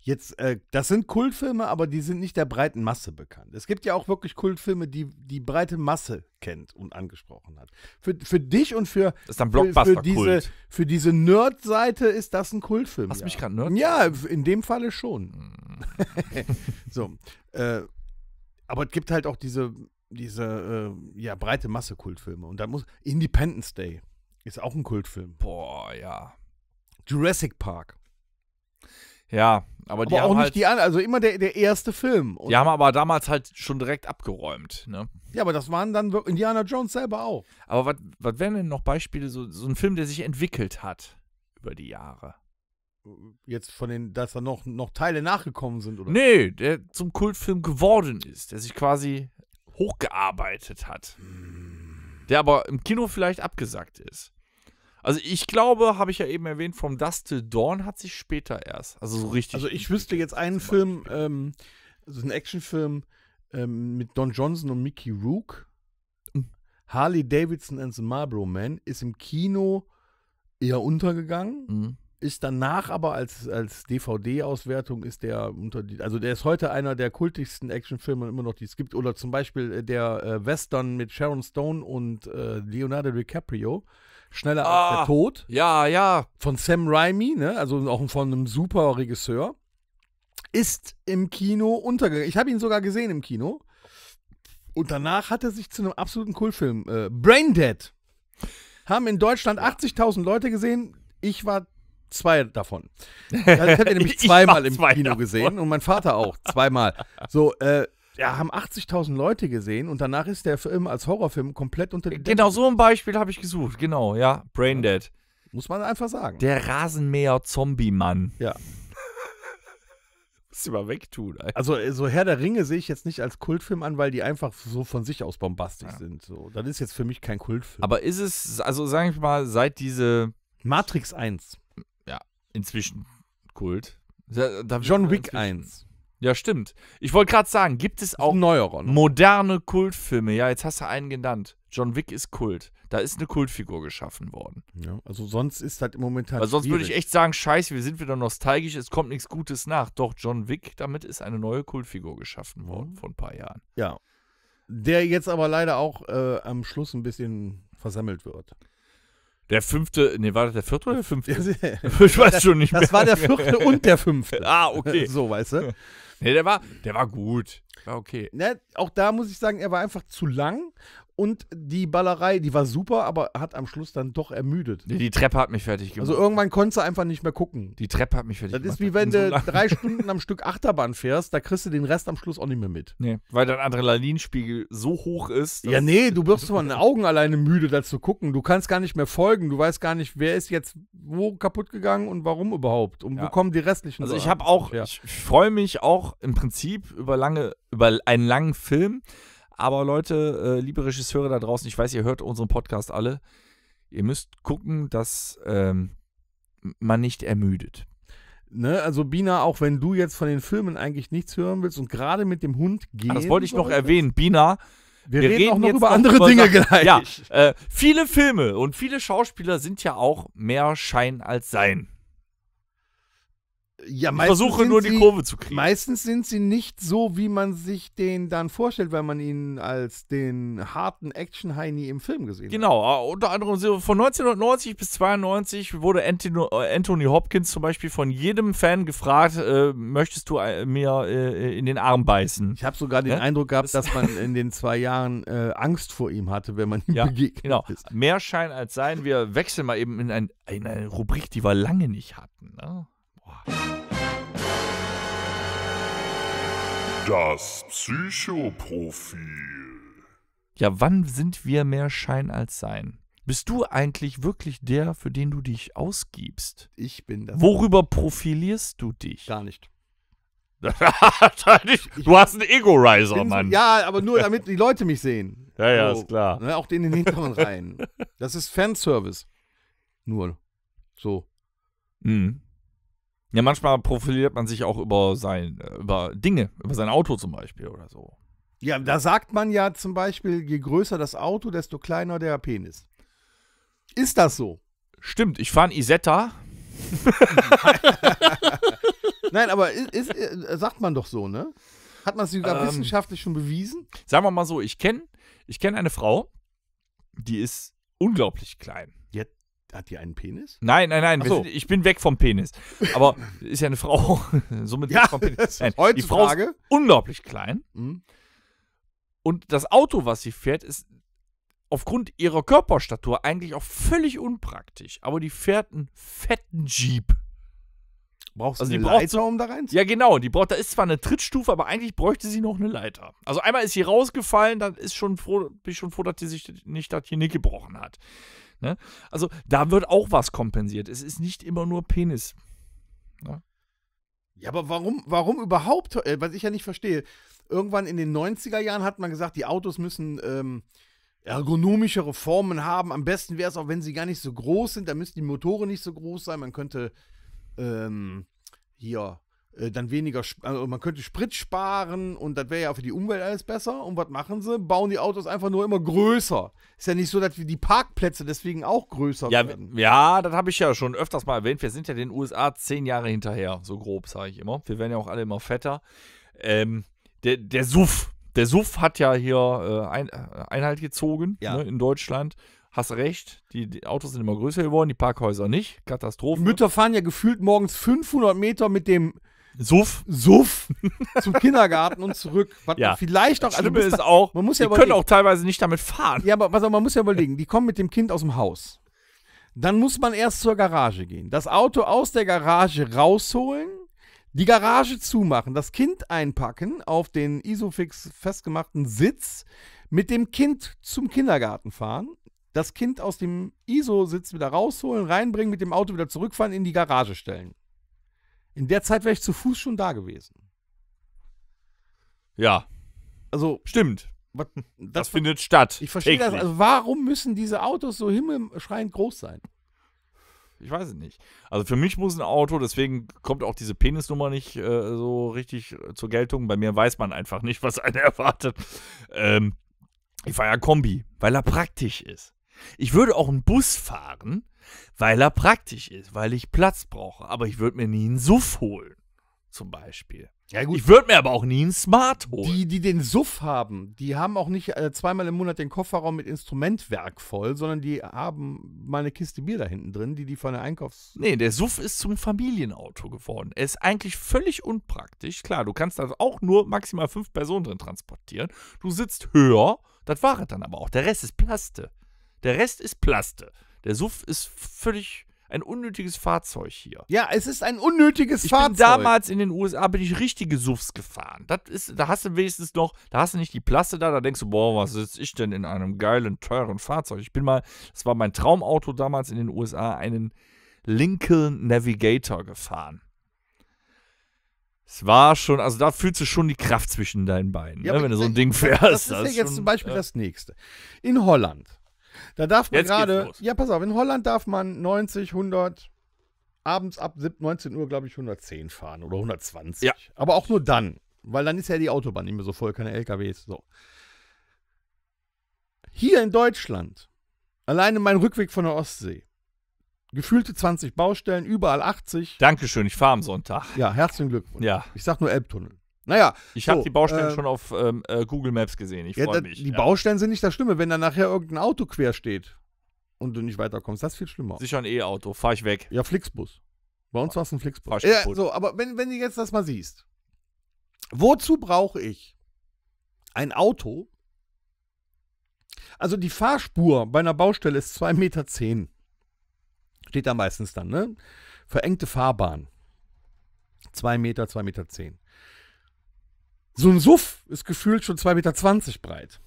jetzt, äh, das sind Kultfilme, aber die sind nicht der breiten Masse bekannt. Es gibt ja auch wirklich Kultfilme, die die breite Masse kennt und angesprochen hat. Für, für dich und für, das ist ein Blockbuster für, für diese, für diese Nerd-Seite ist das ein Kultfilm. Hast du ja. mich gerade Nerd? Ja, in dem Falle schon. Hm. so. Äh, aber es gibt halt auch diese, diese äh, ja, breite Masse Kultfilme. Und da muss Independence Day ist auch ein Kultfilm. Boah, ja. Jurassic Park. Ja, aber, aber die auch nicht halt, die anderen, also immer der, der erste Film. Und die haben aber damals halt schon direkt abgeräumt, ne? Ja, aber das waren dann Indiana Jones selber auch. Aber was wären denn noch Beispiele, so, so ein Film, der sich entwickelt hat über die Jahre? Jetzt von den, dass da noch, noch Teile nachgekommen sind, oder? Nee, der zum Kultfilm geworden ist, der sich quasi hochgearbeitet hat. Hm. Der aber im Kino vielleicht abgesagt ist. Also ich glaube, habe ich ja eben erwähnt, From Dust Till Dawn hat sich später erst. Also so richtig. Also ich wüsste jetzt einen Film, ähm, also einen Actionfilm ähm, mit Don Johnson und Mickey Rook. Mhm. Harley Davidson and the Marlboro Man ist im Kino eher untergegangen. Mhm. Ist danach aber als, als DVD-Auswertung ist der unter die, also der ist heute einer der kultigsten Actionfilme immer noch, die es gibt. Oder zum Beispiel äh, der äh, Western mit Sharon Stone und äh, Leonardo DiCaprio. Schneller ah, als der ah, Tod. Ja, ja. Von Sam Raimi, ne? also auch von einem super Regisseur. Ist im Kino untergegangen. Ich habe ihn sogar gesehen im Kino. Und danach hat er sich zu einem absoluten Kultfilm. Äh, Braindead. Haben in Deutschland 80.000 Leute gesehen. Ich war zwei davon. Also ich habe nämlich zweimal im Kino davon. gesehen und mein Vater auch zweimal. So, äh, ja, haben 80.000 Leute gesehen und danach ist der Film als Horrorfilm komplett unter den Genau, so ein Beispiel habe ich gesucht, genau, ja. Braindead. Muss man einfach sagen. Der Rasenmäher-Zombie-Mann. Ja. Muss ich mal wegtun. Alter. Also, äh, so Herr der Ringe sehe ich jetzt nicht als Kultfilm an, weil die einfach so von sich aus bombastisch ja. sind. So. Das ist jetzt für mich kein Kultfilm. Aber ist es, also sage ich mal, seit diese. Matrix 1. Ja, inzwischen Kult. John Wick 1. Ja, stimmt. Ich wollte gerade sagen, gibt es auch neuerer, ne? moderne Kultfilme? Ja, jetzt hast du einen genannt. John Wick ist Kult. Da ist eine Kultfigur geschaffen worden. Ja, also sonst ist das halt im Moment halt. Weil sonst würde ich echt sagen, scheiße, wir sind wieder nostalgisch, es kommt nichts Gutes nach. Doch John Wick, damit ist eine neue Kultfigur geschaffen worden vor ein paar Jahren. Ja. Der jetzt aber leider auch äh, am Schluss ein bisschen versammelt wird. Der fünfte, nee, war das der vierte oder der fünfte? ich weiß schon nicht mehr. Das war der vierte und der fünfte. ah, okay. So, weißt du? Nee, der war, der war gut. War okay. Ne, auch da muss ich sagen, er war einfach zu lang und die Ballerei, die war super, aber hat am Schluss dann doch ermüdet. Nee, die Treppe hat mich fertig gemacht. Also irgendwann konntest du einfach nicht mehr gucken. Die Treppe hat mich fertig das gemacht. Das ist wie wenn du drei Stunden am Stück Achterbahn fährst, da kriegst du den Rest am Schluss auch nicht mehr mit. Nee, weil dein Adrenalinspiegel so hoch ist. Ja, nee, du wirst von den Augen alleine müde, da zu gucken. Du kannst gar nicht mehr folgen. Du weißt gar nicht, wer ist jetzt wo kaputt gegangen und warum überhaupt. Und ja. wo kommen die restlichen Also ich habe auch, ja. ich freue mich auch im Prinzip über lange, über einen langen Film aber Leute, äh, liebe Regisseure da draußen, ich weiß, ihr hört unseren Podcast alle. Ihr müsst gucken, dass ähm, man nicht ermüdet. Ne, also Bina, auch wenn du jetzt von den Filmen eigentlich nichts hören willst und gerade mit dem Hund ah, gehen. das wollte ich noch erwähnen, Bina. Wir, wir reden, reden, auch noch über andere über Dinge gleich. Ja, äh, viele Filme und viele Schauspieler sind ja auch mehr Schein als Sein. Ja, ich versuche nur die sie, Kurve zu kriegen. Meistens sind sie nicht so, wie man sich den dann vorstellt, wenn man ihn als den harten action heini im Film gesehen genau, hat. Genau, äh, unter anderem von 1990 bis 92 wurde äh, Anthony Hopkins zum Beispiel von jedem Fan gefragt, äh, möchtest du äh, mir äh, in den Arm beißen? Ich habe sogar den ja? Ne? Eindruck gehabt, dass man in den zwei Jahren äh, Angst vor ihm hatte, wenn man ihm ja, begegnet genau. ist. Mehr Schein als Sein. Wir wechseln mal eben in, ein, in eine Rubrik, die wir lange nicht hatten. Ne? Das Psychoprofil. Ja, wann sind wir mehr Schein als Sein? Bist du eigentlich wirklich der, für den du dich ausgibst? Ich bin das. Worüber profilierst du dich? Gar nicht. du hast einen Ego-Riser, Mann. Ja, aber nur damit die Leute mich sehen. Ja, ja, so, ist klar. Ne, auch den in den hinteren Reihen. Das ist Fanservice. Nur. So. Mhm. Ja, manchmal profiliert man sich auch über sein, äh, über Dinge, über sein Auto zum Beispiel oder so. Ja, da sagt man ja zum Beispiel, je größer das Auto, desto kleiner der Penis. Ist das so? Stimmt, ich fahre ein Isetta. Nein, aber ist, ist, äh, sagt man doch so, ne? Hat man es sogar ähm, wissenschaftlich schon bewiesen? Sagen wir mal so, ich kenne ich kenn eine Frau, die ist unglaublich klein. Hat die einen Penis? Nein, nein, nein. So. Sind, ich bin weg vom Penis. Aber ist ja eine Frau. Somit ja, weg vom Penis. Nein, die Frau ist unglaublich klein. Mhm. Und das Auto, was sie fährt, ist aufgrund ihrer Körperstatur eigentlich auch völlig unpraktisch. Aber die fährt einen fetten Jeep. Brauchst du also eine Leiter, um da rein? Ja, genau. Die braucht, da ist zwar eine Trittstufe, aber eigentlich bräuchte sie noch eine Leiter. Also einmal ist sie rausgefallen, dann ist schon froh, bin ich schon froh, dass sie sich nicht das Genick gebrochen hat. Ne? Also da wird auch was kompensiert. Es ist nicht immer nur Penis. Ne? Ja, aber warum, warum überhaupt, äh, was ich ja nicht verstehe, irgendwann in den 90er Jahren hat man gesagt, die Autos müssen ähm, ergonomischere Formen haben. Am besten wäre es auch, wenn sie gar nicht so groß sind, Da müssten die Motoren nicht so groß sein. Man könnte ähm, hier äh, dann weniger, also man könnte Sprit sparen und das wäre ja für die Umwelt alles besser. Und was machen sie? Bauen die Autos einfach nur immer größer. Ist ja nicht so, dass die Parkplätze deswegen auch größer ja, werden. Ja, das habe ich ja schon öfters mal erwähnt. Wir sind ja den USA zehn Jahre hinterher, so grob sage ich immer. Wir werden ja auch alle immer fetter. Ähm, der, der Suff, der Suff hat ja hier äh, ein, äh, Einhalt gezogen ja. ne, in Deutschland. Hast recht, die, die, Autos sind immer größer geworden, die Parkhäuser nicht. Katastrophe. Mütter fahren ja gefühlt morgens 500 Meter mit dem Suff. Suff zum Kindergarten und zurück. Was ja. Vielleicht auch. Das Schlimme also ist da, auch, man muss ja die überlegen. können auch teilweise nicht damit fahren. Ja, aber was auch, man muss ja überlegen, die kommen mit dem Kind aus dem Haus. Dann muss man erst zur Garage gehen, das Auto aus der Garage rausholen, die Garage zumachen, das Kind einpacken auf den Isofix festgemachten Sitz, mit dem Kind zum Kindergarten fahren, das Kind aus dem ISO-Sitz wieder rausholen, reinbringen, mit dem Auto wieder zurückfahren, in die Garage stellen. In der Zeit wäre ich zu Fuß schon da gewesen. Ja. Also. Stimmt. Was, das, das findet statt. Ich verstehe das. Also, warum müssen diese Autos so himmelschreiend groß sein? Ich weiß es nicht. Also für mich muss ein Auto, deswegen kommt auch diese Penisnummer nicht äh, so richtig äh, zur Geltung. Bei mir weiß man einfach nicht, was einen erwartet. Ähm, ich fahre ja Kombi, weil er praktisch ist. Ich würde auch einen Bus fahren, weil er praktisch ist, weil ich Platz brauche. Aber ich würde mir nie einen Suff holen, zum Beispiel. Ja, gut. Ich würde mir aber auch nie einen Smart holen. Die, die den Suff haben, die haben auch nicht äh, zweimal im Monat den Kofferraum mit Instrumentwerk voll, sondern die haben mal eine Kiste Bier da hinten drin, die die von der Einkaufs... Nee, der Suff ist zum Familienauto geworden. Er ist eigentlich völlig unpraktisch. Klar, du kannst da auch nur maximal fünf Personen drin transportieren. Du sitzt höher, das war es dann aber auch. Der Rest ist Plaste. Der Rest ist Plaste. Der Suff ist völlig ein unnötiges Fahrzeug hier. Ja, es ist ein unnötiges ich Fahrzeug. Bin damals in den USA bin ich richtige Suffs gefahren. Das ist, da hast du wenigstens noch, da hast du nicht die Plasse da, da denkst du, boah, was sitze ich denn in einem geilen, teuren Fahrzeug? Ich bin mal, das war mein Traumauto damals in den USA, einen Lincoln Navigator gefahren. Es war schon, also da fühlst du schon die Kraft zwischen deinen Beinen, ja, ne, wenn du so ein Ding fährst. Das ist ja jetzt schon, zum Beispiel äh, das nächste. In Holland da darf man gerade. Ja, pass auf, in Holland darf man 90, 100, abends ab 19 Uhr, glaube ich, 110 fahren oder 120. Ja. Aber auch nur dann, weil dann ist ja die Autobahn nicht mehr so voll, keine LKWs. So. Hier in Deutschland, alleine mein Rückweg von der Ostsee, gefühlte 20 Baustellen, überall 80. Dankeschön, ich fahre am Sonntag. Ja, herzlichen Glückwunsch. Ja. Ich sag nur Elbtunnel. Naja. Ich so, habe die Baustellen äh, schon auf ähm, äh, Google Maps gesehen. Ich ja, freue mich. Die ja. Baustellen sind nicht das Schlimme, wenn da nachher irgendein Auto quer steht und du nicht weiterkommst. Das ist viel schlimmer. Sicher ein E-Auto, fahr ich weg. Ja, Flixbus. Bei uns war es ein Flixbus. Ja, so, aber wenn, wenn du jetzt das mal siehst, wozu brauche ich ein Auto? Also die Fahrspur bei einer Baustelle ist 2,10 Meter. Steht da meistens dann, ne? Verengte Fahrbahn. 2 Meter, 2,10 Meter. Zehn. So ein Suff ist gefühlt schon 2,20 Meter breit.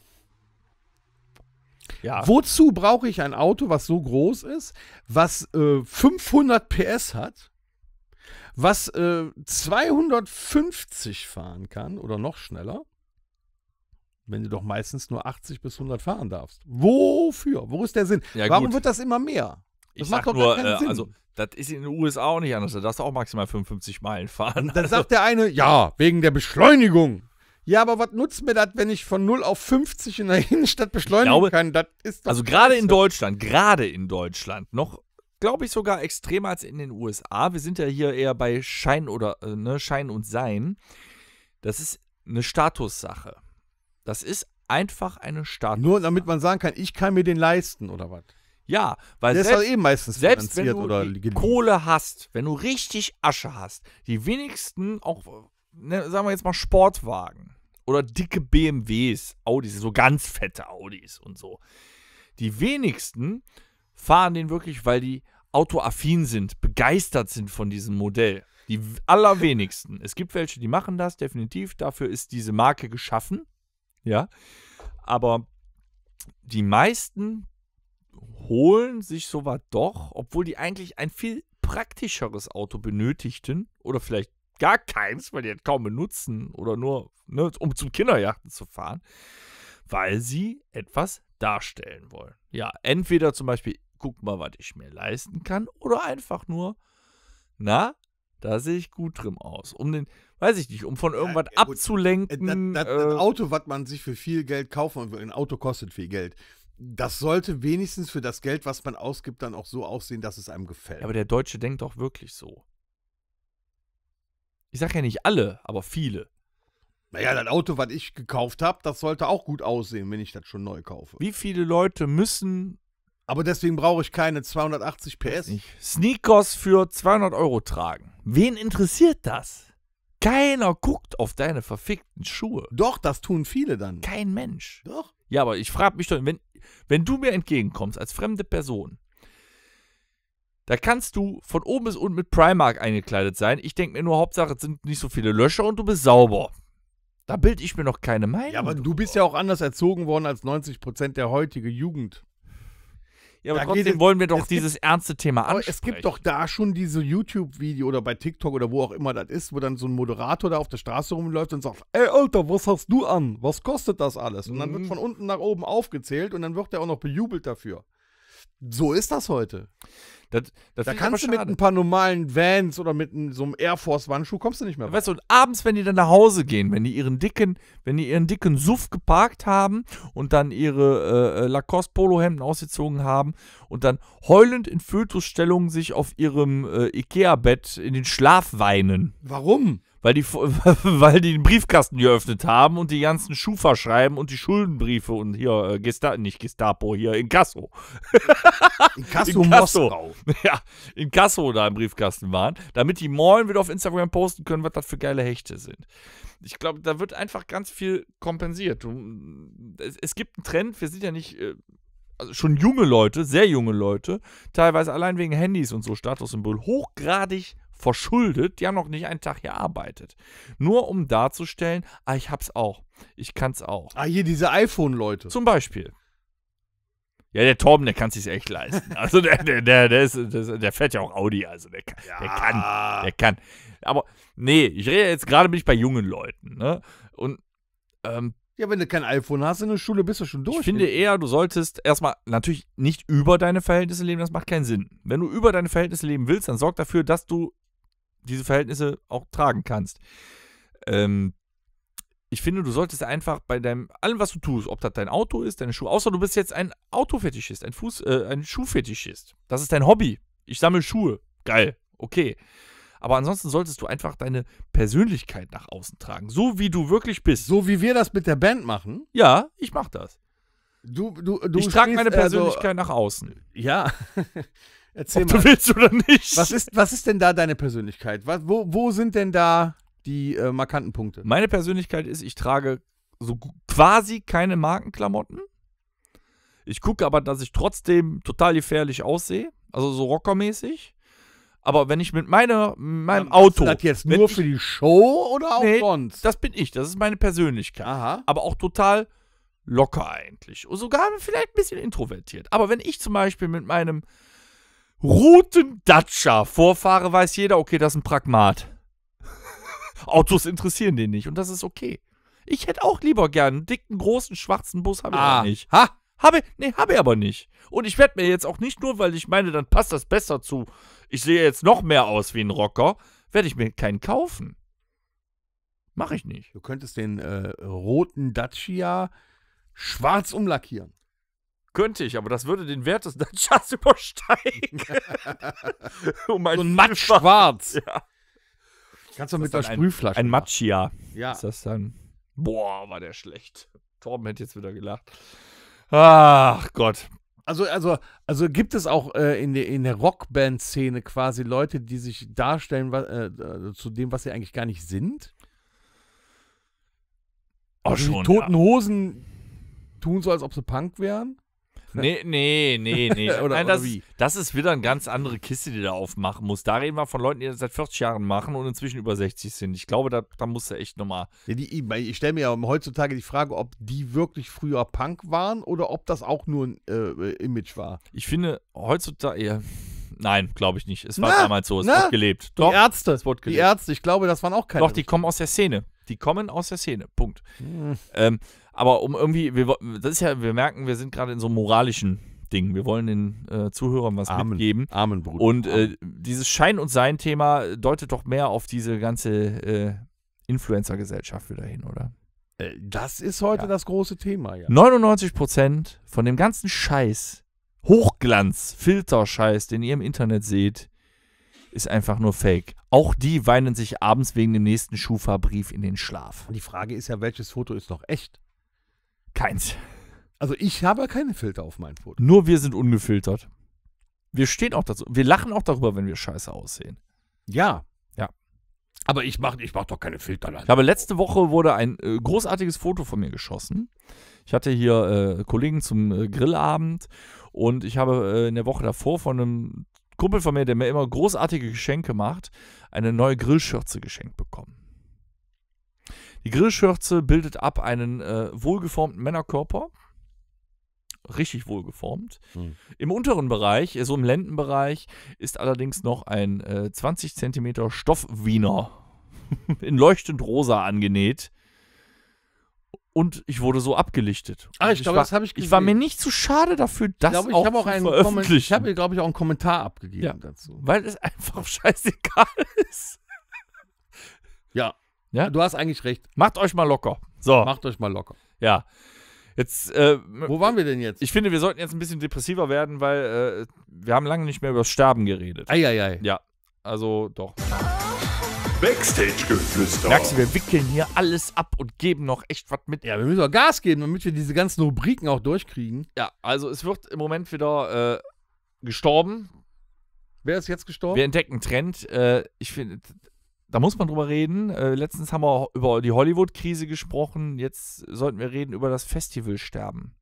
Ja. Wozu brauche ich ein Auto, was so groß ist, was äh, 500 PS hat, was äh, 250 fahren kann oder noch schneller, wenn du doch meistens nur 80 bis 100 fahren darfst? Wofür? Wo ist der Sinn? Ja, Warum gut. wird das immer mehr? Das ich macht doch nur, keinen äh, Sinn. also das ist in den USA auch nicht anders. Da darfst du auch maximal 55 Meilen fahren. Und dann also, sagt der eine, ja, wegen der Beschleunigung. Ja, aber was nutzt mir das, wenn ich von 0 auf 50 in der Innenstadt beschleunigen glaube, kann? Das ist Also gerade in Deutschland, gerade in Deutschland, noch, glaube ich, sogar extremer als in den USA. Wir sind ja hier eher bei Schein oder äh, ne, Schein und Sein. Das ist eine Statussache. Das ist einfach eine Statussache. Nur damit man sagen kann, ich kann mir den leisten, oder was? Ja, weil der selbst, ist eben eh meistens selbst wenn du oder Kohle hast, wenn du richtig Asche hast, die wenigsten auch, ne, sagen wir jetzt mal Sportwagen oder dicke BMWs, Audis, so ganz fette Audis und so. Die wenigsten fahren den wirklich, weil die autoaffin sind, begeistert sind von diesem Modell. Die allerwenigsten. es gibt welche, die machen das, definitiv. Dafür ist diese Marke geschaffen. Ja. Aber die meisten holen sich sowas doch, obwohl die eigentlich ein viel praktischeres Auto benötigten oder vielleicht gar keins, weil die halt kaum benutzen oder nur, ne, um zum Kinderjachten zu fahren, weil sie etwas darstellen wollen. Ja, entweder zum Beispiel, guck mal, was ich mir leisten kann oder einfach nur, na, da sehe ich gut drin aus. Um den, weiß ich nicht, um von irgendwas ja, abzulenken. Äh, das, das, das äh Auto, was man sich für viel Geld kaufen will, ein Auto kostet viel Geld das sollte wenigstens für das Geld, was man ausgibt, dann auch so aussehen, dass es einem gefällt. Aber der Deutsche denkt auch wirklich so. Ich sage ja nicht alle, aber viele. Naja, das Auto, was ich gekauft habe, das sollte auch gut aussehen, wenn ich das schon neu kaufe. Wie viele Leute müssen. Aber deswegen brauche ich keine 280 PS. Sneakers für 200 Euro tragen. Wen interessiert das? Keiner guckt auf deine verfickten Schuhe. Doch, das tun viele dann. Kein Mensch. Doch. Ja, aber ich frage mich doch, wenn wenn du mir entgegenkommst als fremde Person, da kannst du von oben bis unten mit Primark eingekleidet sein. Ich denke mir nur, Hauptsache, es sind nicht so viele Löcher und du bist sauber. Da bilde ich mir noch keine Meinung. Ja, aber du bist ja auch anders erzogen worden als 90% der heutigen Jugend. Ja, aber da trotzdem wollen wir doch dieses gibt, ernste Thema ansprechen. Es gibt doch da schon diese YouTube-Video oder bei TikTok oder wo auch immer das ist, wo dann so ein Moderator da auf der Straße rumläuft und sagt, ey Alter, was hast du an? Was kostet das alles? Und dann wird mhm. von unten nach oben aufgezählt und dann wird er auch noch bejubelt dafür. So ist das heute. Das, das da kannst du mit ein paar normalen Vans oder mit so einem Air Force Wandschuh kommst du nicht mehr. Weiter. Weißt du, und abends, wenn die dann nach Hause gehen, wenn die ihren dicken, wenn die ihren dicken Suff geparkt haben und dann ihre äh, äh Lacoste Hemden ausgezogen haben und dann heulend in Fötusstellung sich auf ihrem äh, Ikea Bett in den Schlaf weinen. Warum? weil die, weil die den Briefkasten geöffnet haben und die ganzen Schufa schreiben und die Schuldenbriefe und hier äh, Gestapo, nicht Gestapo, hier Inkasso. Inkasso, Inkasso. Moskau. Ja, Inkasso da im Briefkasten waren, damit die morgen wieder auf Instagram posten können, was das für geile Hechte sind. Ich glaube, da wird einfach ganz viel kompensiert. Es, es gibt einen Trend, wir sind ja nicht... Äh, also schon junge Leute, sehr junge Leute, teilweise allein wegen Handys und so Statussymbol, hochgradig verschuldet ja noch nicht einen Tag gearbeitet. Nur um darzustellen, ah, ich hab's auch. Ich kann's auch. Ah, hier diese iPhone-Leute. Zum Beispiel. Ja, der Torben, der kann sich's echt leisten. Also der, der, der, der, ist, der, der fährt ja auch Audi, also der, kann, ja. der kann, der kann. Aber nee, ich rede jetzt gerade bin bei jungen Leuten, ne? Und ähm, ja, wenn du kein iPhone hast in der Schule, bist du schon durch. Ich finde eher, du solltest erstmal natürlich nicht über deine Verhältnisse leben, das macht keinen Sinn. Wenn du über deine Verhältnisse leben willst, dann sorg dafür, dass du diese Verhältnisse auch tragen kannst. Ähm, ich finde, du solltest einfach bei deinem, allem, was du tust, ob das dein Auto ist, deine Schuhe, außer du bist jetzt ein Autofetischist, ein Fuß, äh, ein Schuhfetischist. Das ist dein Hobby. Ich sammle Schuhe. Geil. Okay. Aber ansonsten solltest du einfach deine Persönlichkeit nach außen tragen. So wie du wirklich bist. So wie wir das mit der Band machen. Ja, ich mach das. Du, du, du ich trage meine also Persönlichkeit also, nach außen. Ja. Erzähl Ob mal. du willst oder nicht. Was ist, was ist denn da deine Persönlichkeit? Was, wo, wo sind denn da die äh, markanten Punkte? Meine Persönlichkeit ist, ich trage so quasi keine Markenklamotten. Ich gucke aber, dass ich trotzdem total gefährlich aussehe, also so rockermäßig. Aber wenn ich mit meiner, meinem ähm, Auto. Ist das jetzt nur für die Show oder auch nee, sonst? Das bin ich, das ist meine Persönlichkeit. Aha. Aber auch total locker eigentlich. Und sogar vielleicht ein bisschen introvertiert. Aber wenn ich zum Beispiel mit meinem roten Datscha vorfahre, weiß jeder, okay, das ist ein Pragmat. Autos interessieren den nicht und das ist okay. Ich hätte auch lieber gern einen dicken, großen, schwarzen Bus, habe ich ah, nicht. Ha! Habe, nee, habe ich aber nicht. Und ich werde mir jetzt auch nicht nur, weil ich meine, dann passt das besser zu, ich sehe jetzt noch mehr aus wie ein Rocker, werde ich mir keinen kaufen. Mache ich nicht. Du könntest den äh, roten Dacia schwarz umlackieren. Könnte ich, aber das würde den Wert des Datschas übersteigen. um oh so ein Matschschwarz. Ja. Kannst du mit der Sprühflasche. Ein, ein Matschia. Ja. Ist das dann. Boah, war der schlecht. Torben hätte jetzt wieder gelacht. Ach Gott. Also, also, also gibt es auch äh, in, der, in der Rockband-Szene quasi Leute, die sich darstellen äh, äh, zu dem, was sie eigentlich gar nicht sind? Oh, also schon, die toten ja. Hosen tun so, als ob sie Punk wären. Nee, nee, nee, nee. oder, Nein, das, das, ist wieder eine ganz andere Kiste, die da aufmachen musst. Da reden wir von Leuten, die das seit 40 Jahren machen und inzwischen über 60 sind. Ich glaube, da, da musst du echt nochmal. Ja, die, ich stelle mir ja heutzutage die Frage, ob die wirklich früher Punk waren oder ob das auch nur ein äh, äh Image war. Ich finde, heutzutage. Ja. Nein, glaube ich nicht. Es war na, damals so, es na, wird gelebt. Doch, die Ärzte. Es wurde gelebt. Die Ärzte, ich glaube, das waren auch keine. Doch, die kommen aus der Szene. Die kommen aus der Szene. Punkt. Hm. Ähm, aber um irgendwie, wir, das ist ja, wir merken, wir sind gerade in so einem moralischen Ding. Wir wollen den äh, Zuhörern was Amen. mitgeben. Amen, Bruder. Und äh, dieses Schein- und Sein-Thema deutet doch mehr auf diese ganze äh, Influencer-Gesellschaft wieder hin, oder? Äh, das ist heute ja. das große Thema, ja. 99% von dem ganzen Scheiß hochglanz filter scheiß den ihr im Internet seht, ist einfach nur Fake. Auch die weinen sich abends wegen dem nächsten Schufa-Brief in den Schlaf. Und die Frage ist ja, welches Foto ist noch echt? Keins. Also ich habe keine Filter auf meinen Foto. Nur wir sind ungefiltert. Wir stehen auch dazu. Wir lachen auch darüber, wenn wir scheiße aussehen. Ja. Ja. Aber ich mache ich mach doch keine Filter. Ich habe letzte Woche wurde ein äh, großartiges Foto von mir geschossen. Ich hatte hier äh, Kollegen zum äh, Grillabend und ich habe äh, in der Woche davor von einem Kumpel von mir, der mir immer großartige Geschenke macht, eine neue Grillschürze geschenkt bekommen. Die Grillschürze bildet ab einen äh, wohlgeformten Männerkörper. Richtig wohlgeformt. Hm. Im unteren Bereich, äh, so im Lendenbereich, ist allerdings noch ein äh, 20 cm Stoffwiener in leuchtend rosa angenäht und ich wurde so abgelichtet. Ah, ich, ich glaube, war, das habe ich gesehen. Ich war mir nicht zu schade dafür, das ich glaub, ich auch, zu veröffentlichen. ich habe, glaube ich, auch einen Kommentar abgegeben ja, dazu. Weil es einfach scheißegal ist. Ja. ja. Du hast eigentlich recht. Macht euch mal locker. So. Macht euch mal locker. Ja. Jetzt, äh, Wo waren wir denn jetzt? Ich finde, wir sollten jetzt ein bisschen depressiver werden, weil äh, wir haben lange nicht mehr über das Sterben geredet. Eieiei. Ja, also doch. Backstage-Geflüster. Merkst du, wir wickeln hier alles ab und geben noch echt was mit. Ja, wir müssen auch Gas geben, damit wir diese ganzen Rubriken auch durchkriegen. Ja, also es wird im Moment wieder äh, gestorben. Wer ist jetzt gestorben? Wir entdecken einen Trend. Äh, ich finde, da muss man drüber reden. Äh, letztens haben wir über die Hollywood-Krise gesprochen. Jetzt sollten wir reden über das Festivalsterben.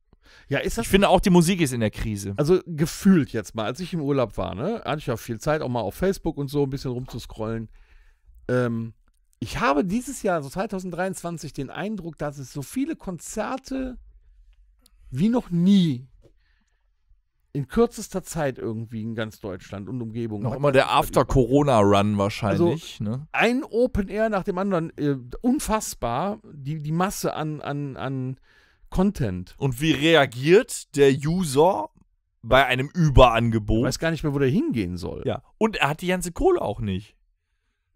Ja, ist das ich finde auch, die Musik ist in der Krise. Also gefühlt jetzt mal, als ich im Urlaub war, ne, hatte ich ja viel Zeit, auch mal auf Facebook und so ein bisschen rumzuscrollen. Ähm, ich habe dieses Jahr, also 2023, den Eindruck, dass es so viele Konzerte wie noch nie in kürzester Zeit irgendwie in ganz Deutschland und Umgebung. Noch immer der After-Corona-Run wahrscheinlich. Also ne? Ein Open Air nach dem anderen. Äh, unfassbar, die, die Masse an, an, an Content. Und wie reagiert der User bei einem Überangebot? Ich weiß gar nicht mehr, wo der hingehen soll. Ja. Und er hat die ganze Kohle auch nicht.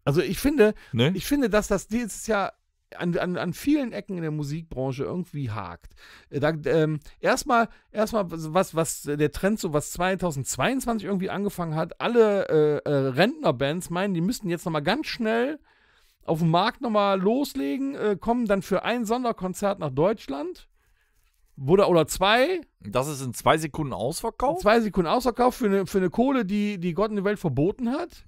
Also ich finde, ne? ich finde, dass das dieses Jahr an, an, an vielen Ecken in der Musikbranche irgendwie hakt. Äh, ähm, erstmal, erstmal was, was der Trend so, was 2022 irgendwie angefangen hat, alle äh, äh, Rentnerbands meinen, die müssten jetzt nochmal ganz schnell auf dem Markt nochmal loslegen, äh, kommen dann für ein Sonderkonzert nach Deutschland. Oder, oder zwei. Das ist in zwei Sekunden ausverkauft? Zwei Sekunden ausverkauft für eine, für eine Kohle, die, die Gott in der Welt verboten hat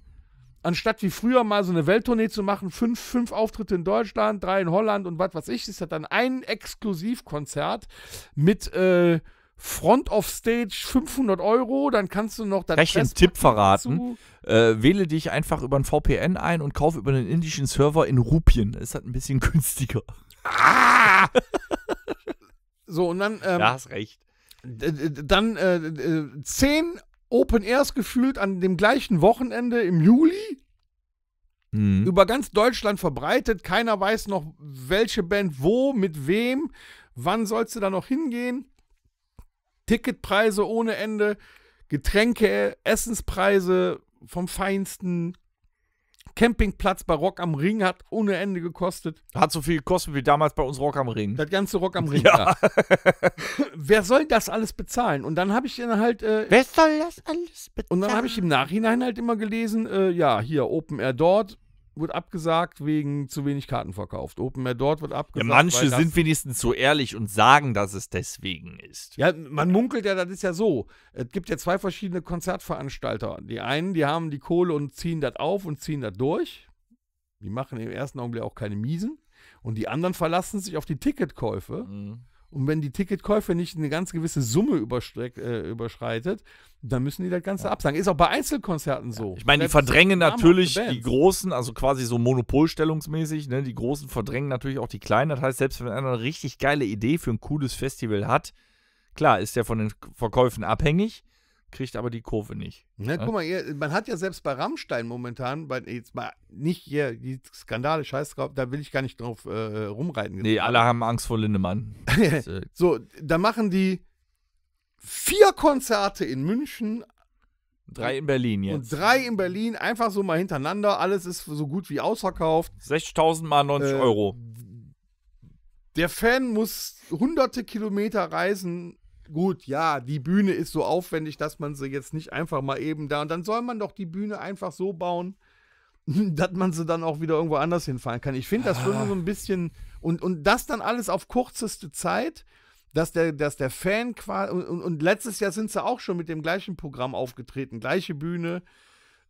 anstatt wie früher mal so eine Welttournee zu machen, fünf, fünf Auftritte in Deutschland, drei in Holland und was weiß ich, ist das dann ein Exklusivkonzert mit äh, Front of Stage 500 Euro, dann kannst du noch das Gleich Tipp verraten. Äh, wähle dich einfach über ein VPN ein und kauf über einen indischen Server in Rupien. Ist halt ein bisschen günstiger. Ah! so, und dann. Ähm, ja, hast recht. Dann äh, 10 Open Airs gefühlt an dem gleichen Wochenende im Juli. Mhm. Über ganz Deutschland verbreitet. Keiner weiß noch, welche Band wo, mit wem, wann sollst du da noch hingehen. Ticketpreise ohne Ende, Getränke, Essenspreise vom Feinsten, Campingplatz bei Rock am Ring hat ohne Ende gekostet. Hat so viel gekostet wie damals bei uns Rock am Ring. Das ganze Rock am Ring. Ja. Da. Wer soll das alles bezahlen? Und dann habe ich dann halt. Äh, Wer soll das alles bezahlen? Und dann habe ich im Nachhinein halt immer gelesen, äh, ja, hier Open Air dort, wird abgesagt wegen zu wenig Karten verkauft. Open Air dort wird abgesagt. Ja, manche sind wenigstens so ehrlich und sagen, dass es deswegen ist. Ja, man munkelt ja, das ist ja so. Es gibt ja zwei verschiedene Konzertveranstalter. Die einen, die haben die Kohle und ziehen das auf und ziehen das durch. Die machen im ersten Augenblick auch keine Miesen. Und die anderen verlassen sich auf die Ticketkäufe. Mhm und wenn die Ticketkäufe nicht eine ganz gewisse Summe äh, überschreitet, dann müssen die das Ganze ja. absagen. Ist auch bei Einzelkonzerten so. Ja, ich meine, die verdrängen natürlich die Großen, also quasi so monopolstellungsmäßig, ne? die Großen verdrängen natürlich auch die Kleinen. Das heißt, selbst wenn einer eine richtig geile Idee für ein cooles Festival hat, klar, ist der von den Verkäufen abhängig kriegt aber die Kurve nicht. Na, ja? Guck mal, ihr, man hat ja selbst bei Rammstein momentan, bei, jetzt mal nicht hier die Skandale, Scheiß drauf, da will ich gar nicht drauf äh, rumreiten. Nee, alle haben Angst vor Lindemann. Äh, so, da machen die vier Konzerte in München. Drei in Berlin jetzt. Und drei in Berlin, einfach so mal hintereinander. Alles ist so gut wie ausverkauft. 60.000 mal 90 äh, Euro. Der Fan muss hunderte Kilometer reisen, gut, ja, die Bühne ist so aufwendig, dass man sie jetzt nicht einfach mal eben da. Und dann soll man doch die Bühne einfach so bauen, dass man sie dann auch wieder irgendwo anders hinfahren kann. Ich finde das schon ah. so ein bisschen. Und, und das dann alles auf kürzeste Zeit, dass der, dass der Fan quasi. Und, und letztes Jahr sind sie auch schon mit dem gleichen Programm aufgetreten, gleiche Bühne.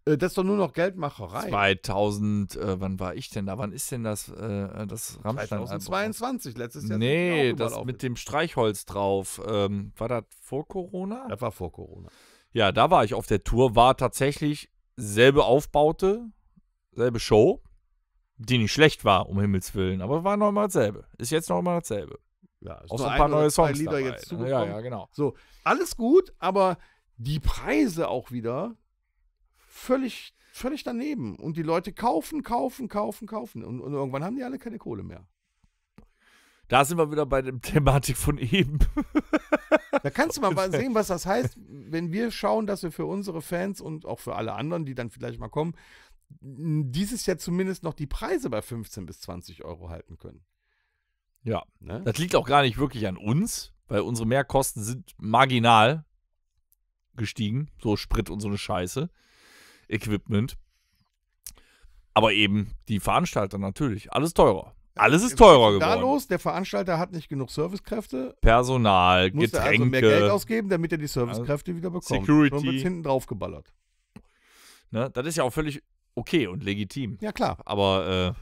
Äh, das ist doch nur noch Geldmacherei. 2000, äh, wann war ich denn da? Wann ist denn das, äh, äh das Rammstein? 2022, letztes Jahr. Nee, das mit dem Streichholz drauf. Ähm, war das vor Corona? Das war vor Corona. Ja, da war ich auf der Tour, war tatsächlich selbe Aufbaute, selbe Show, die nicht schlecht war, um Himmels Willen, aber war noch immer dasselbe. Ist jetzt noch immer dasselbe. Ja, ist Auch so ein paar neue Songs. Lieder dabei. jetzt ne? ja, ja, genau. So, alles gut, aber die Preise auch wieder völlig, völlig daneben. Und die Leute kaufen, kaufen, kaufen, kaufen. Und, und irgendwann haben die alle keine Kohle mehr. Da sind wir wieder bei der Thematik von eben. da kannst du mal sehen, was das heißt, wenn wir schauen, dass wir für unsere Fans und auch für alle anderen, die dann vielleicht mal kommen, dieses Jahr zumindest noch die Preise bei 15 bis 20 Euro halten können. Ja, ne? das liegt auch gar nicht wirklich an uns, weil unsere Mehrkosten sind marginal gestiegen, so Sprit und so eine Scheiße. Equipment. Aber eben die Veranstalter natürlich. Alles teurer. Äh, Alles ist teurer geworden. Da los, der Veranstalter hat nicht genug Servicekräfte. Personal, muss Getränke. Er also mehr Geld ausgeben, damit er die Servicekräfte also wieder bekommt. Security. Schon wird hinten drauf geballert. Ne, das ist ja auch völlig okay und legitim. Ja, klar. Aber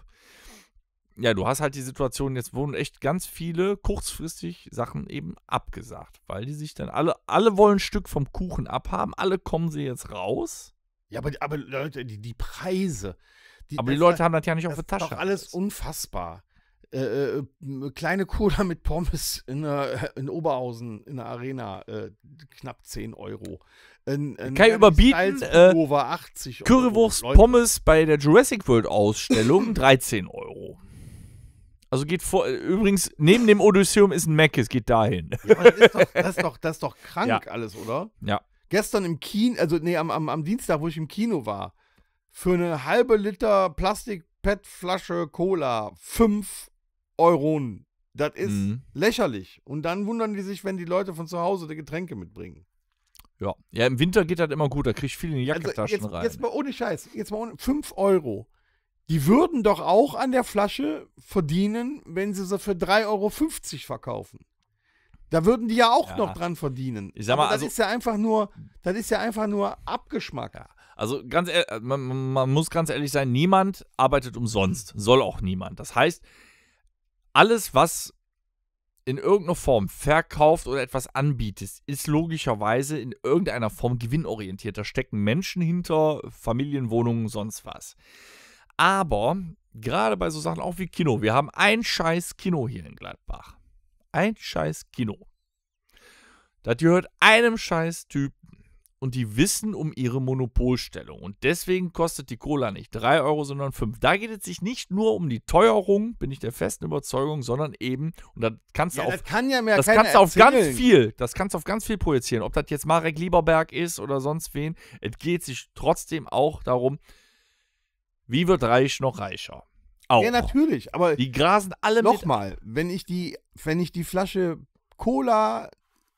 äh, ja, du hast halt die Situation, jetzt wurden echt ganz viele kurzfristig Sachen eben abgesagt, weil die sich dann alle, alle wollen ein Stück vom Kuchen abhaben, alle kommen sie jetzt raus ja, aber, aber Leute, die, die Preise. Die, aber die Leute war, haben das ja nicht auf der Tasche. ist doch alles unfassbar. Äh, äh, äh, kleine Cola mit Pommes in, der, in Oberhausen in der Arena, äh, knapp 10 Euro. Ein, ein Kann ich überbieten, äh, Over 80 Euro. Currywurst Leute. Pommes bei der Jurassic World Ausstellung 13 Euro. Also geht vor, äh, übrigens, neben dem Odysseum ist ein Mac, es geht dahin. Ja, das, ist doch, das, ist doch, das ist doch krank ja. alles, oder? Ja gestern im Kino, also nee, am, am, am Dienstag, wo ich im Kino war, für eine halbe Liter Plastik-PET-Flasche Cola 5 Euro. Das ist mhm. lächerlich. Und dann wundern die sich, wenn die Leute von zu Hause die Getränke mitbringen. Ja, ja im Winter geht das immer gut, da kriege ich viel in die Jackentaschen also rein. Jetzt mal ohne Scheiß, jetzt mal ohne, 5 Euro. Die würden doch auch an der Flasche verdienen, wenn sie sie für 3,50 Euro verkaufen. Da würden die ja auch ja. noch dran verdienen. Ich sag mal, das also, ist ja einfach nur, das ist ja einfach nur Abgeschmack. Ja. Also ganz ehrlich, äh, man, man, muss ganz ehrlich sein, niemand arbeitet umsonst, soll auch niemand. Das heißt, alles, was in irgendeiner Form verkauft oder etwas anbietet, ist logischerweise in irgendeiner Form gewinnorientiert. Da stecken Menschen hinter, Familienwohnungen, sonst was. Aber gerade bei so Sachen auch wie Kino, wir haben ein scheiß Kino hier in Gladbach. Ein scheiß Kino. Das gehört einem scheiß Typen. Und die wissen um ihre Monopolstellung. Und deswegen kostet die Cola nicht 3 Euro, sondern 5. Da geht es sich nicht nur um die Teuerung, bin ich der festen Überzeugung, sondern eben, und da kannst du auf, das kann ja mehr das kannst auf ganz viel, das kannst du auf ganz viel projizieren. Ob das jetzt Marek Lieberberg ist oder sonst wen, es geht sich trotzdem auch darum, wie wird reich noch reicher? auch. Ja, natürlich, aber die grasen alle Nochmal, wenn ich die wenn ich die Flasche Cola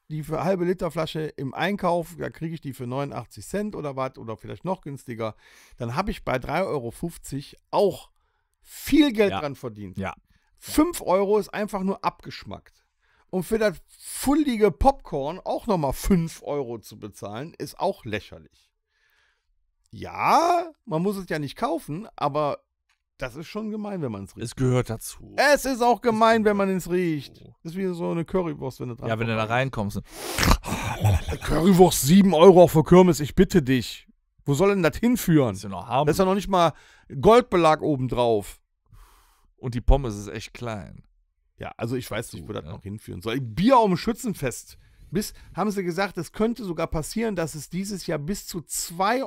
die für halbe Liter Flasche im Einkauf, da kriege ich die für 89 Cent oder was oder vielleicht noch günstiger, dann habe ich bei 3,50 Euro auch viel Geld ja. dran verdient. Ja. 5 Euro ist einfach nur abgeschmackt. Und für das fullige Popcorn auch nochmal 5 Euro zu bezahlen, ist auch lächerlich. Ja, man muss es ja nicht kaufen, aber das ist schon gemein, wenn man es riecht. Es gehört dazu. Es ist auch gemein, wenn man es riecht. Das ist wie so eine Currywurst, wenn du dran Ja, wenn du da reinkommst. Currywurst 7 Euro auf der Kirmes, ich bitte dich. Wo soll denn das hinführen? Das ist ja noch haben. Das ist ja noch nicht mal Goldbelag obendrauf. Und die Pommes ist echt klein. Ja, also ich weiß nicht, wo das ja. noch hinführen soll. Bier auf dem Schützenfest. Bis, haben sie gesagt, es könnte sogar passieren, dass es dieses Jahr bis zu 2,90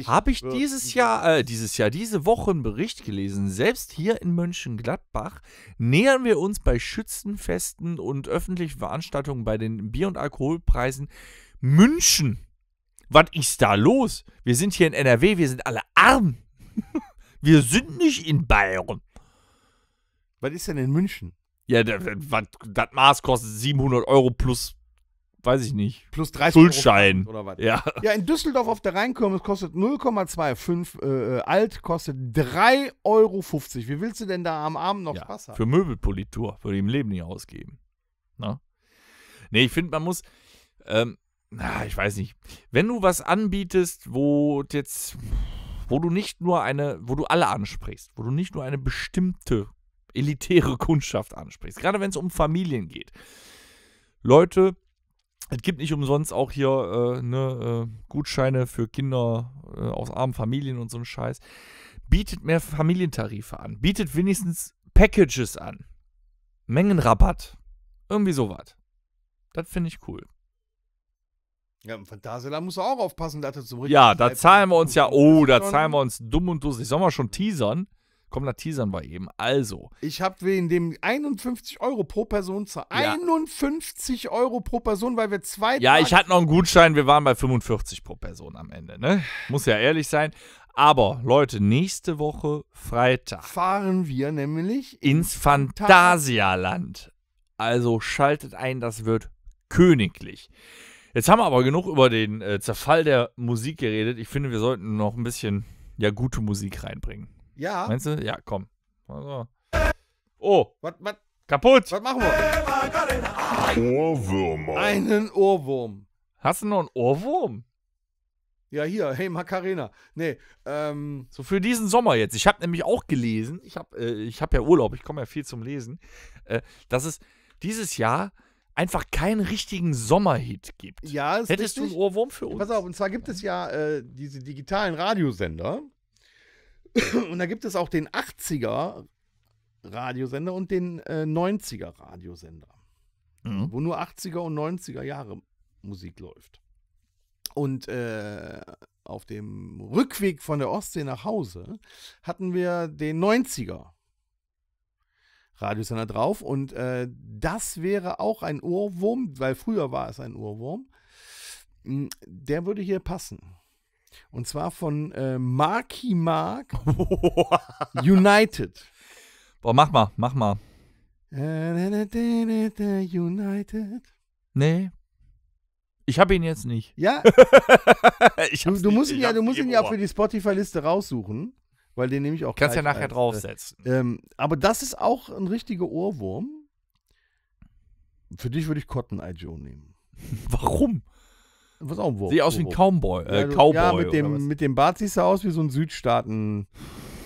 Euro. Habe ich dieses Jahr, äh, dieses Jahr, diese Woche einen Bericht gelesen. Selbst hier in Mönchengladbach nähern wir uns bei Schützenfesten und öffentlichen Veranstaltungen bei den Bier- und Alkoholpreisen München. Was ist da los? Wir sind hier in NRW, wir sind alle arm. wir sind nicht in Bayern. Was ist denn in München? Ja, das, das Maß kostet 700 Euro plus, weiß ich nicht. Plus 30 Schuldschein. Euro oder was. Ja. ja, in Düsseldorf auf der Rheinkurve kostet 0,25. Äh, alt kostet 3,50 Euro. Wie willst du denn da am Abend noch ja, Spaß haben? Für Möbelpolitur würde ich im Leben nicht ausgeben. Na? Ne? Nee, ich finde, man muss. Ähm, na, ich weiß nicht. Wenn du was anbietest, wo jetzt, wo du nicht nur eine, wo du alle ansprichst, wo du nicht nur eine bestimmte elitäre Kundschaft ansprichst, gerade wenn es um Familien geht. Leute, es gibt nicht umsonst auch hier äh, ne, äh, Gutscheine für Kinder äh, aus armen Familien und so einen Scheiß. Bietet mehr Familientarife an. Bietet wenigstens Packages an. Mengenrabatt. Irgendwie sowas. Das finde ich cool. Ja, und von Dasela musst du auch aufpassen, dass du zum Ja, da zahlen wir uns ja, oh, da zahlen wir uns dumm und dusselig. Sollen wir schon teasern? Komm, teasern wir eben. Also. Ich habe wegen dem 51 Euro pro Person zahlt. Ja. 51 Euro pro Person, weil wir zwei. Ja, ich hatte noch einen Gutschein. Wir waren bei 45 pro Person am Ende. Ne? Muss ja ehrlich sein. Aber Leute, nächste Woche Freitag fahren wir nämlich ins Phantasialand. Also schaltet ein, das wird königlich. Jetzt haben wir aber genug über den äh, Zerfall der Musik geredet. Ich finde, wir sollten noch ein bisschen ja gute Musik reinbringen. Ja. Meinst du? Ja, komm. Also. Oh. Was, was? Kaputt. Was machen wir? Ohrwürmer. Einen Ohrwurm. Hast du noch einen Ohrwurm? Ja, hier, hey Macarena. Nee, ähm. So für diesen Sommer jetzt. Ich habe nämlich auch gelesen, ich habe äh, hab ja Urlaub, ich komme ja viel zum Lesen, äh, dass es dieses Jahr einfach keinen richtigen Sommerhit gibt. Ja, ist Hättest richtig. du einen Ohrwurm für uns? pass auf, und zwar gibt es ja äh, diese digitalen Radiosender, und da gibt es auch den 80er Radiosender und den äh, 90er Radiosender, mhm. wo nur 80er und 90er Jahre Musik läuft. Und äh, auf dem Rückweg von der Ostsee nach Hause hatten wir den 90er Radiosender drauf und äh, das wäre auch ein Ohrwurm, weil früher war es ein Ohrwurm. Hm, der würde hier passen. Und zwar von äh, Marky Mark United. Boah, mach mal, mach mal. United. Nee. Ich habe ihn jetzt nicht. Ja. du, du, musst ihn ja, du musst ihn ja für die Spotify-Liste raussuchen, weil den nehme ich auch. Kannst ja nachher als, äh, draufsetzen. Äh, ähm, aber das ist auch ein richtiger Ohrwurm. Für dich würde ich Cotton Eye Joe nehmen. Warum? Was auch ein Wurf. Sieht aus wie ein Cowboy. Äh, ja, Cowboy ja, mit dem, mit dem Bart siehst du aus wie so ein Südstaaten.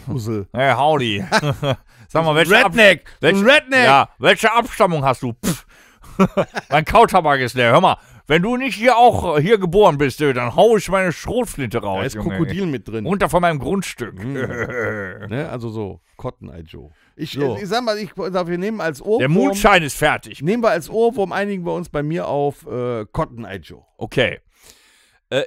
Puzzle. Hey, howdy. Sag mal, welche Redneck. Welche, Redneck. Ja, welche Abstammung hast du? mein Kautabak ist leer. Hör mal, wenn du nicht hier auch äh, hier geboren bist, äh, dann hau ich meine Schrotflinte raus. Da ist Junge, Krokodil mit drin. Runter von meinem Grundstück. Mhm. ne? Also so, Cotton Eye Joe. Ich, so. Äh, ich, sag mal, ich, wir nehmen als Ohrwurm. Der Mondschein ist fertig. Nehmen wir als Ohrwurm, einigen wir uns bei mir auf äh, Cotton Eye Joe. Okay.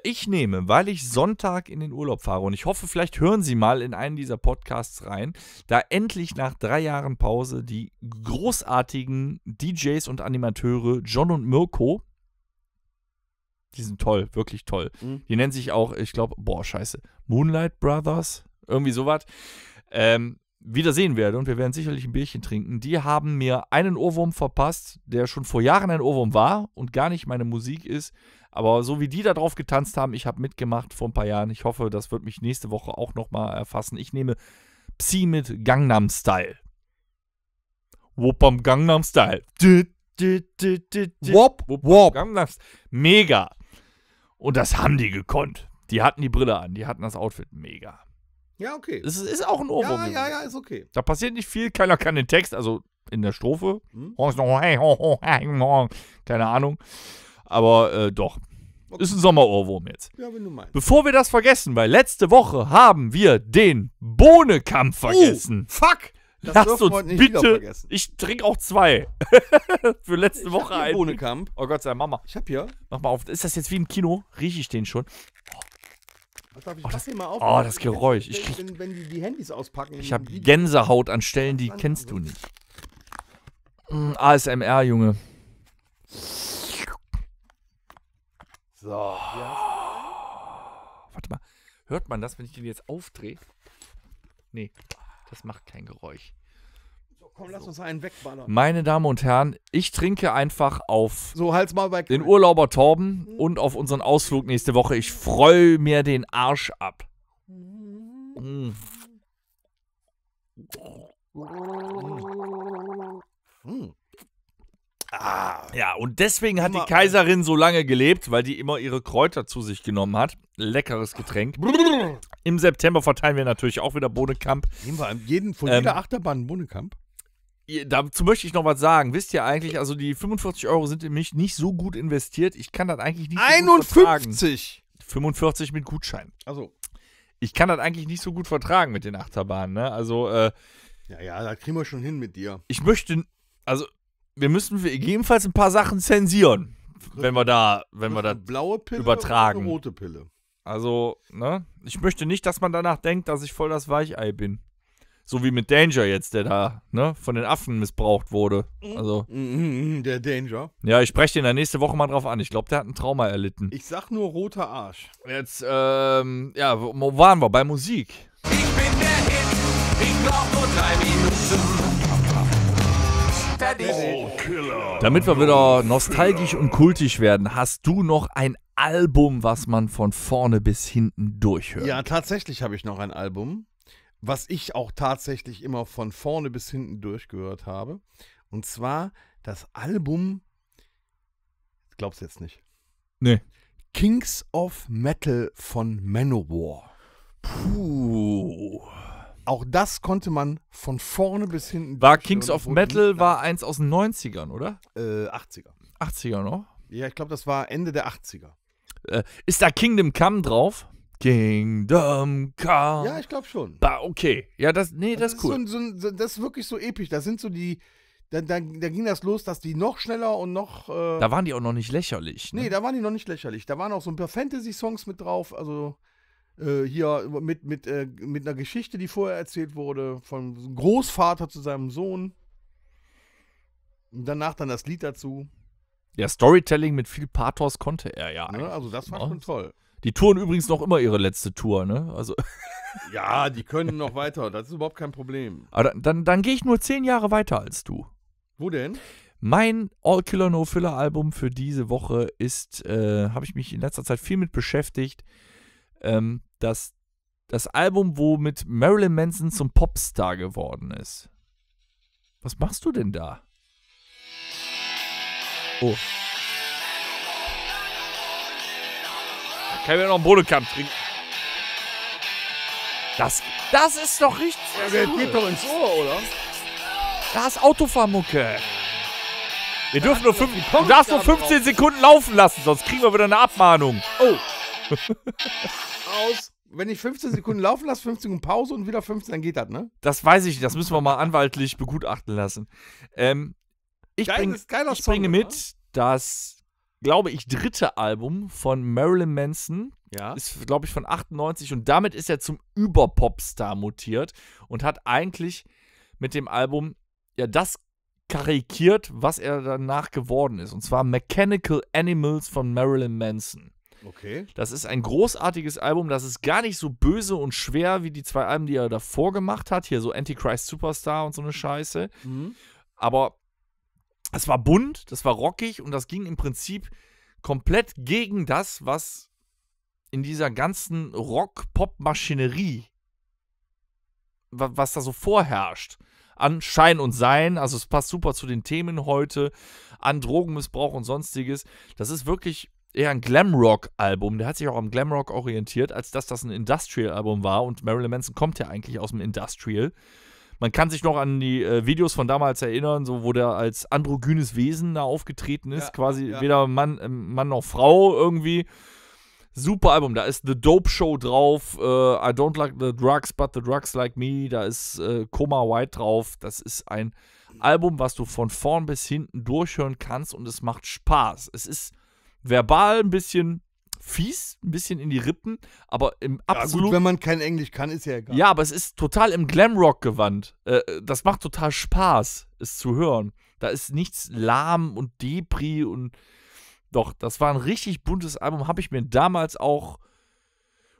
ich nehme, weil ich Sonntag in den Urlaub fahre und ich hoffe, vielleicht hören Sie mal in einen dieser Podcasts rein, da endlich nach drei Jahren Pause die großartigen DJs und Animateure John und Mirko die sind toll, wirklich toll. Mhm. Die nennen sich auch, ich glaube, boah, scheiße, Moonlight Brothers, irgendwie sowas. Ähm, wiedersehen werde und wir werden sicherlich ein Bierchen trinken. Die haben mir einen Ohrwurm verpasst, der schon vor Jahren ein Ohrwurm war und gar nicht meine Musik ist. Aber so wie die da drauf getanzt haben, ich habe mitgemacht vor ein paar Jahren. Ich hoffe, das wird mich nächste Woche auch nochmal erfassen. Ich nehme Psi mit Gangnam Style. Wuppam Gangnam Style. Wop, wop, Gangnam Mega. Und das haben die gekonnt. Die hatten die Brille an, die hatten das Outfit mega. Ja, okay. Es ist, ist auch ein Ohrwurm. Ja, ja, ja, ist okay. Da passiert nicht viel, keiner kann den Text, also in der Strophe. Hm? Keine Ahnung. Aber äh, doch. Okay. Ist ein Sommerohrwurm jetzt. Ja, wenn du meinst. Bevor wir das vergessen, weil letzte Woche haben wir den Bohnekampf oh, vergessen. Oh, fuck! Das Lasst uns nicht bitte. Ich trinke auch zwei. Für letzte ich Woche einen. Bohnekamp. Oh Gott sei Dank, Mama. Ich hab hier. Mach mal auf. Ist das jetzt wie im Kino? Rieche ich den schon? Oh. Ich oh, das, mal auf, oh, das Geräusch. Ich, krieg, wenn, wenn die, die Handys auspacken. Ich hab Gänsehaut an Stellen, die kennst du nicht. Mm, hm, ASMR, Junge. So. Warte mal. Hört man das, wenn ich den jetzt aufdrehe? Nee, das macht kein Geräusch. Komm, lass also, uns einen wegballern. Meine Damen und Herren, ich trinke einfach auf so, halt's mal bei den Urlauber Torben mhm. und auf unseren Ausflug nächste Woche. Ich freue mir den Arsch ab. Mm. Mm. Ah. Ja, und deswegen hat die Kaiserin so lange gelebt, weil die immer ihre Kräuter zu sich genommen hat. Leckeres Getränk. Im September verteilen wir natürlich auch wieder Bohnenkamp. Nehmen wir jeden, von ähm, jeder Achterbahn Bohnenkamp? Dazu möchte ich noch was sagen. Wisst ihr eigentlich, also die 45 Euro sind in mich nicht so gut investiert. Ich kann das eigentlich nicht so 51! So 45 mit Gutschein. Also. Ich kann das eigentlich nicht so gut vertragen mit den Achterbahnen, ne? Also, äh, Ja, ja, da kriegen wir schon hin mit dir. Ich möchte. Also, wir müssen gegebenenfalls ein paar Sachen zensieren, wenn wir da, wenn wir da blaue Pille übertragen. rote Pille. Also, ne? Ich möchte nicht, dass man danach denkt, dass ich voll das Weichei bin. So wie mit Danger jetzt, der da ne, von den Affen missbraucht wurde. Mhm. Also, mhm, der Danger. Ja, ich spreche den da nächste Woche mal drauf an. Ich glaube, der hat ein Trauma erlitten. Ich sag nur roter Arsch. Jetzt, ähm, ja, wo waren wir? Bei Musik. Ich bin der Hit, ich brauch nur drei Minuten. Fertig. Oh, oh, Damit wir wieder nostalgisch und kultisch werden, hast du noch ein Album, was man von vorne bis hinten durchhört? Ja, tatsächlich habe ich noch ein Album was ich auch tatsächlich immer von vorne bis hinten durchgehört habe. Und zwar das Album, glaubst jetzt nicht. Nee. Kings of Metal von Manowar. Puh. Auch das konnte man von vorne bis hinten. War Kings of Metal war eins aus den 90ern, oder? Äh, 80er. 80er noch? Ja, ich glaube, das war Ende der 80er. Äh, ist da Kingdom Come drauf? Kingdom Come. Ja, ich glaube schon. Ba, okay. Ja, das, nee, das, das ist cool. Ist so, so, das ist wirklich so episch. Das sind so die, da, da, da ging das los, dass die noch schneller und noch. Äh, da waren die auch noch nicht lächerlich. Ne? Nee, da waren die noch nicht lächerlich. Da waren auch so ein paar Fantasy-Songs mit drauf. Also äh, hier mit, mit, äh, mit einer Geschichte, die vorher erzählt wurde, vom Großvater zu seinem Sohn. Und danach dann das Lied dazu. Ja, Storytelling mit viel Pathos konnte er ja. Ne? Also das war schon ne? toll. Die touren übrigens noch immer ihre letzte Tour, ne? Also. Ja, die können noch weiter, das ist überhaupt kein Problem. Aber ah, dann, dann, dann gehe ich nur zehn Jahre weiter als du. Wo denn? Mein All Killer No Filler Album für diese Woche ist, äh, habe ich mich in letzter Zeit viel mit beschäftigt. Ähm, das, das Album, wo mit Marilyn Manson zum Popstar geworden ist. Was machst du denn da? Oh. Können wir noch einen Bodenkampf trinken? Das, das ist doch richtig. Ja, der cool. geht doch ins Ohr, oder? Das ist Autofahrmucke. Wir da dürfen nur 5, du darfst nur 15 Sekunden laufen lassen, sonst kriegen wir wieder eine Abmahnung. Oh. Aus. Wenn ich 15 Sekunden laufen lasse, 15 Sekunden Pause und wieder 15, dann geht das, ne? Das weiß ich nicht. Das müssen wir mal anwaltlich begutachten lassen. Ähm, ich, Geil, bring, ich bringe mit, oder? dass glaube ich, dritte Album von Marilyn Manson. Ja. Ist, glaube ich, von 98 und damit ist er zum Überpopstar mutiert und hat eigentlich mit dem Album ja das karikiert, was er danach geworden ist. Und zwar Mechanical Animals von Marilyn Manson. Okay. Das ist ein großartiges Album. Das ist gar nicht so böse und schwer wie die zwei Alben, die er davor gemacht hat. Hier so Antichrist Superstar und so eine Scheiße. Mhm. Aber es war bunt, das war rockig und das ging im Prinzip komplett gegen das, was in dieser ganzen Rock-Pop-Maschinerie, was da so vorherrscht, an Schein und Sein, also es passt super zu den Themen heute, an Drogenmissbrauch und sonstiges. Das ist wirklich eher ein Glamrock-Album. Der hat sich auch am Glamrock orientiert, als dass das ein Industrial-Album war. Und Marilyn Manson kommt ja eigentlich aus dem Industrial. Man kann sich noch an die äh, Videos von damals erinnern, so wo der als androgynes Wesen da aufgetreten ist, ja, quasi ja. weder Mann, äh, Mann noch Frau irgendwie. Super Album, da ist The Dope Show drauf, äh, I Don't Like the Drugs, but the Drugs Like Me, da ist äh, Coma White drauf. Das ist ein Album, was du von vorn bis hinten durchhören kannst und es macht Spaß. Es ist verbal ein bisschen fies, ein bisschen in die Rippen, aber im ja, absolut. Gut, wenn man kein Englisch kann, ist ja egal. Ja, aber es ist total im Glamrock-Gewand. Äh, äh, das macht total Spaß, es zu hören. Da ist nichts lahm und Depri und. Doch, das war ein richtig buntes Album, habe ich mir damals auch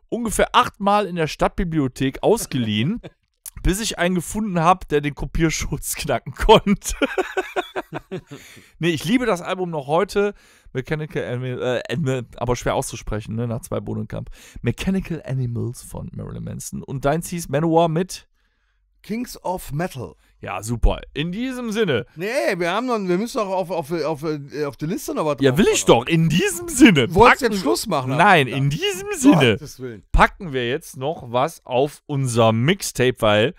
ungefähr achtmal in der Stadtbibliothek ausgeliehen, bis ich einen gefunden habe, der den Kopierschutz knacken konnte. nee, ich liebe das Album noch heute. Mechanical Animals, äh, aber schwer auszusprechen, ne, nach zwei Bodenkamp. Mechanical Animals von Marilyn Manson. Und dein hieß Manowar mit Kings of Metal. Ja, super. In diesem Sinne. Nee, wir haben noch, wir müssen doch auf, auf, auf, auf die Liste noch was Ja, will ich doch. In diesem Sinne. wolltest du jetzt Schluss machen. Nein, in diesem Sinne packen wir jetzt noch was auf unser Mixtape, weil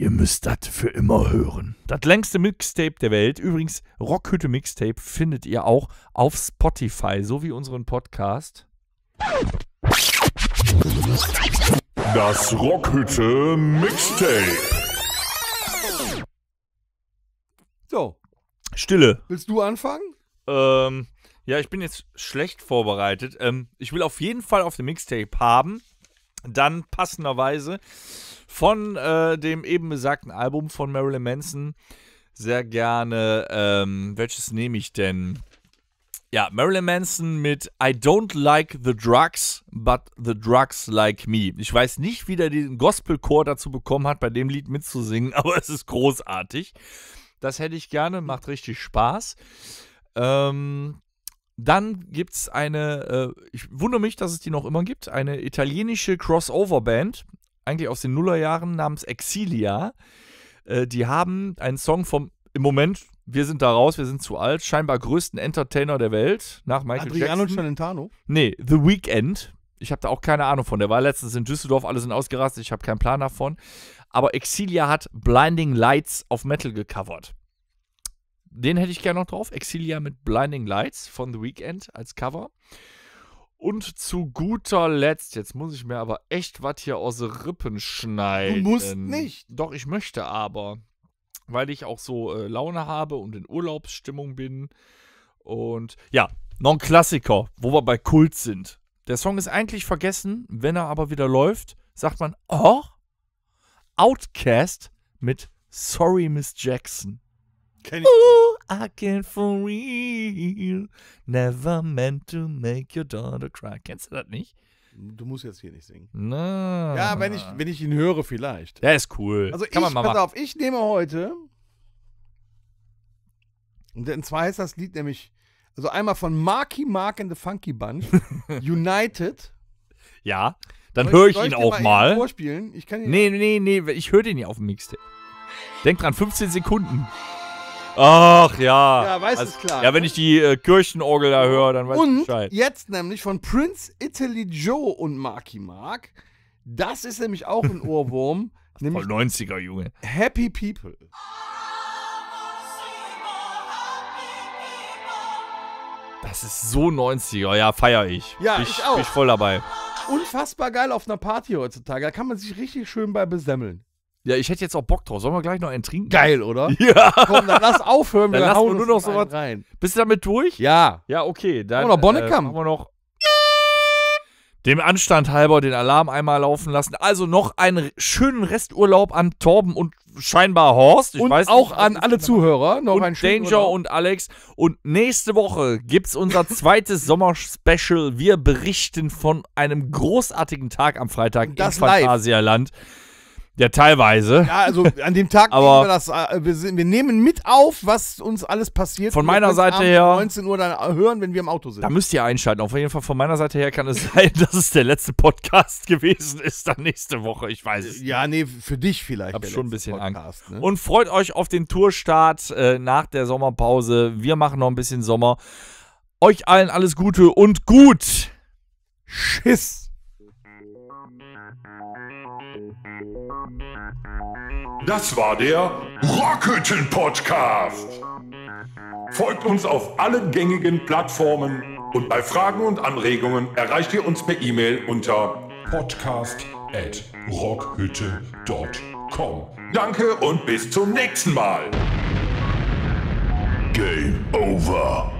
Ihr müsst das für immer hören. Das längste Mixtape der Welt. Übrigens, Rockhütte Mixtape findet ihr auch auf Spotify, so wie unseren Podcast. Das Rockhütte Mixtape. So. Stille. Willst du anfangen? Ähm, ja, ich bin jetzt schlecht vorbereitet. Ähm, ich will auf jeden Fall auf dem Mixtape haben dann passenderweise von äh, dem eben besagten Album von Marilyn Manson sehr gerne. Ähm, welches nehme ich denn? Ja, Marilyn Manson mit I don't like the drugs, but the drugs like me. Ich weiß nicht, wie der den Gospelchor dazu bekommen hat, bei dem Lied mitzusingen, aber es ist großartig. Das hätte ich gerne, macht richtig Spaß. Ähm, dann gibt es eine, äh, ich wundere mich, dass es die noch immer gibt, eine italienische Crossover-Band, eigentlich aus den Nullerjahren, namens Exilia. Äh, die haben einen Song vom, im Moment, wir sind da raus, wir sind zu alt, scheinbar größten Entertainer der Welt, nach Michael Adriano Jackson. Celentano? Nee, The Weeknd. Ich habe da auch keine Ahnung von. Der war letztens in Düsseldorf, alle sind ausgerastet, ich habe keinen Plan davon. Aber Exilia hat Blinding Lights auf Metal gecovert den hätte ich gerne noch drauf. Exilia mit Blinding Lights von The Weeknd als Cover. Und zu guter Letzt, jetzt muss ich mir aber echt was hier aus den Rippen schneiden. Du musst nicht. Doch, ich möchte aber, weil ich auch so äh, Laune habe und in Urlaubsstimmung bin. Und ja, noch ein Klassiker, wo wir bei Kult sind. Der Song ist eigentlich vergessen, wenn er aber wieder läuft, sagt man, oh, Outcast mit Sorry Miss Jackson. Oh, I can for real. Never meant to make your daughter cry. Kennst du das nicht? Du musst jetzt hier nicht singen. Na. Ja, wenn ich, wenn ich ihn höre, vielleicht. Der ist cool. Also Kann ich, man pass auf, ich nehme heute. Und zwar heißt das Lied nämlich, also einmal von Marky Mark and the Funky Bunch, United. Ja, dann höre ich, ich, ihn auch mal. mal. Vorspielen? Ich kann ihn nee, nee, nee, ich höre den ja auf dem Mixtape. Denk dran, 15 Sekunden. Ach ja. Ja, weiß also, klar. Ja, wenn ich die äh, Kirchenorgel da höre, dann weiß und ich Bescheid. Und Jetzt nämlich von Prince Italy Joe und Marky Mark. Das ist nämlich auch ein Ohrwurm. Voll 90er, Junge. Happy People. Das ist so 90er. Ja, feier ich. Ja, bin ich, ich auch. Bin ich voll dabei. Unfassbar geil auf einer Party heutzutage. Da kann man sich richtig schön bei besemmeln. Ja, ich hätte jetzt auch Bock drauf. Sollen wir gleich noch einen trinken? Geil, oder? Ja. Komm, dann lass aufhören. Dann wir hauen nur noch so was rein. Bist du damit durch? Ja. Ja, okay. Dann oh, noch Bonnekamp. Äh, haben wir noch dem Anstand halber den Alarm einmal laufen lassen. Also noch einen schönen Resturlaub an Torben und scheinbar Horst. Ich und weiß auch nicht, an alle Zuhörer. Noch und einen schönen Danger Urlaub. und Alex. Und nächste Woche gibt es unser zweites Sommerspecial. Wir berichten von einem großartigen Tag am Freitag das im Phantasialand. Live. Ja, teilweise. Ja, also an dem Tag Aber wir das, äh, wir, sind, wir, nehmen mit auf, was uns alles passiert. Von meiner Seite her. 19 Uhr dann äh, hören, wenn wir im Auto sind. Da müsst ihr einschalten. Auf jeden Fall von meiner Seite her kann es sein, dass es der letzte Podcast gewesen ist dann nächste Woche. Ich weiß es. Ja, nee, für dich vielleicht. Ich hab schon ein bisschen Podcast, Angst. Ne? Und freut euch auf den Tourstart äh, nach der Sommerpause. Wir machen noch ein bisschen Sommer. Euch allen alles Gute und gut. Schiss. Das war der Rockhütten Podcast. Folgt uns auf allen gängigen Plattformen und bei Fragen und Anregungen erreicht ihr uns per E-Mail unter podcast@rockhütte.com. Danke und bis zum nächsten Mal. Game over.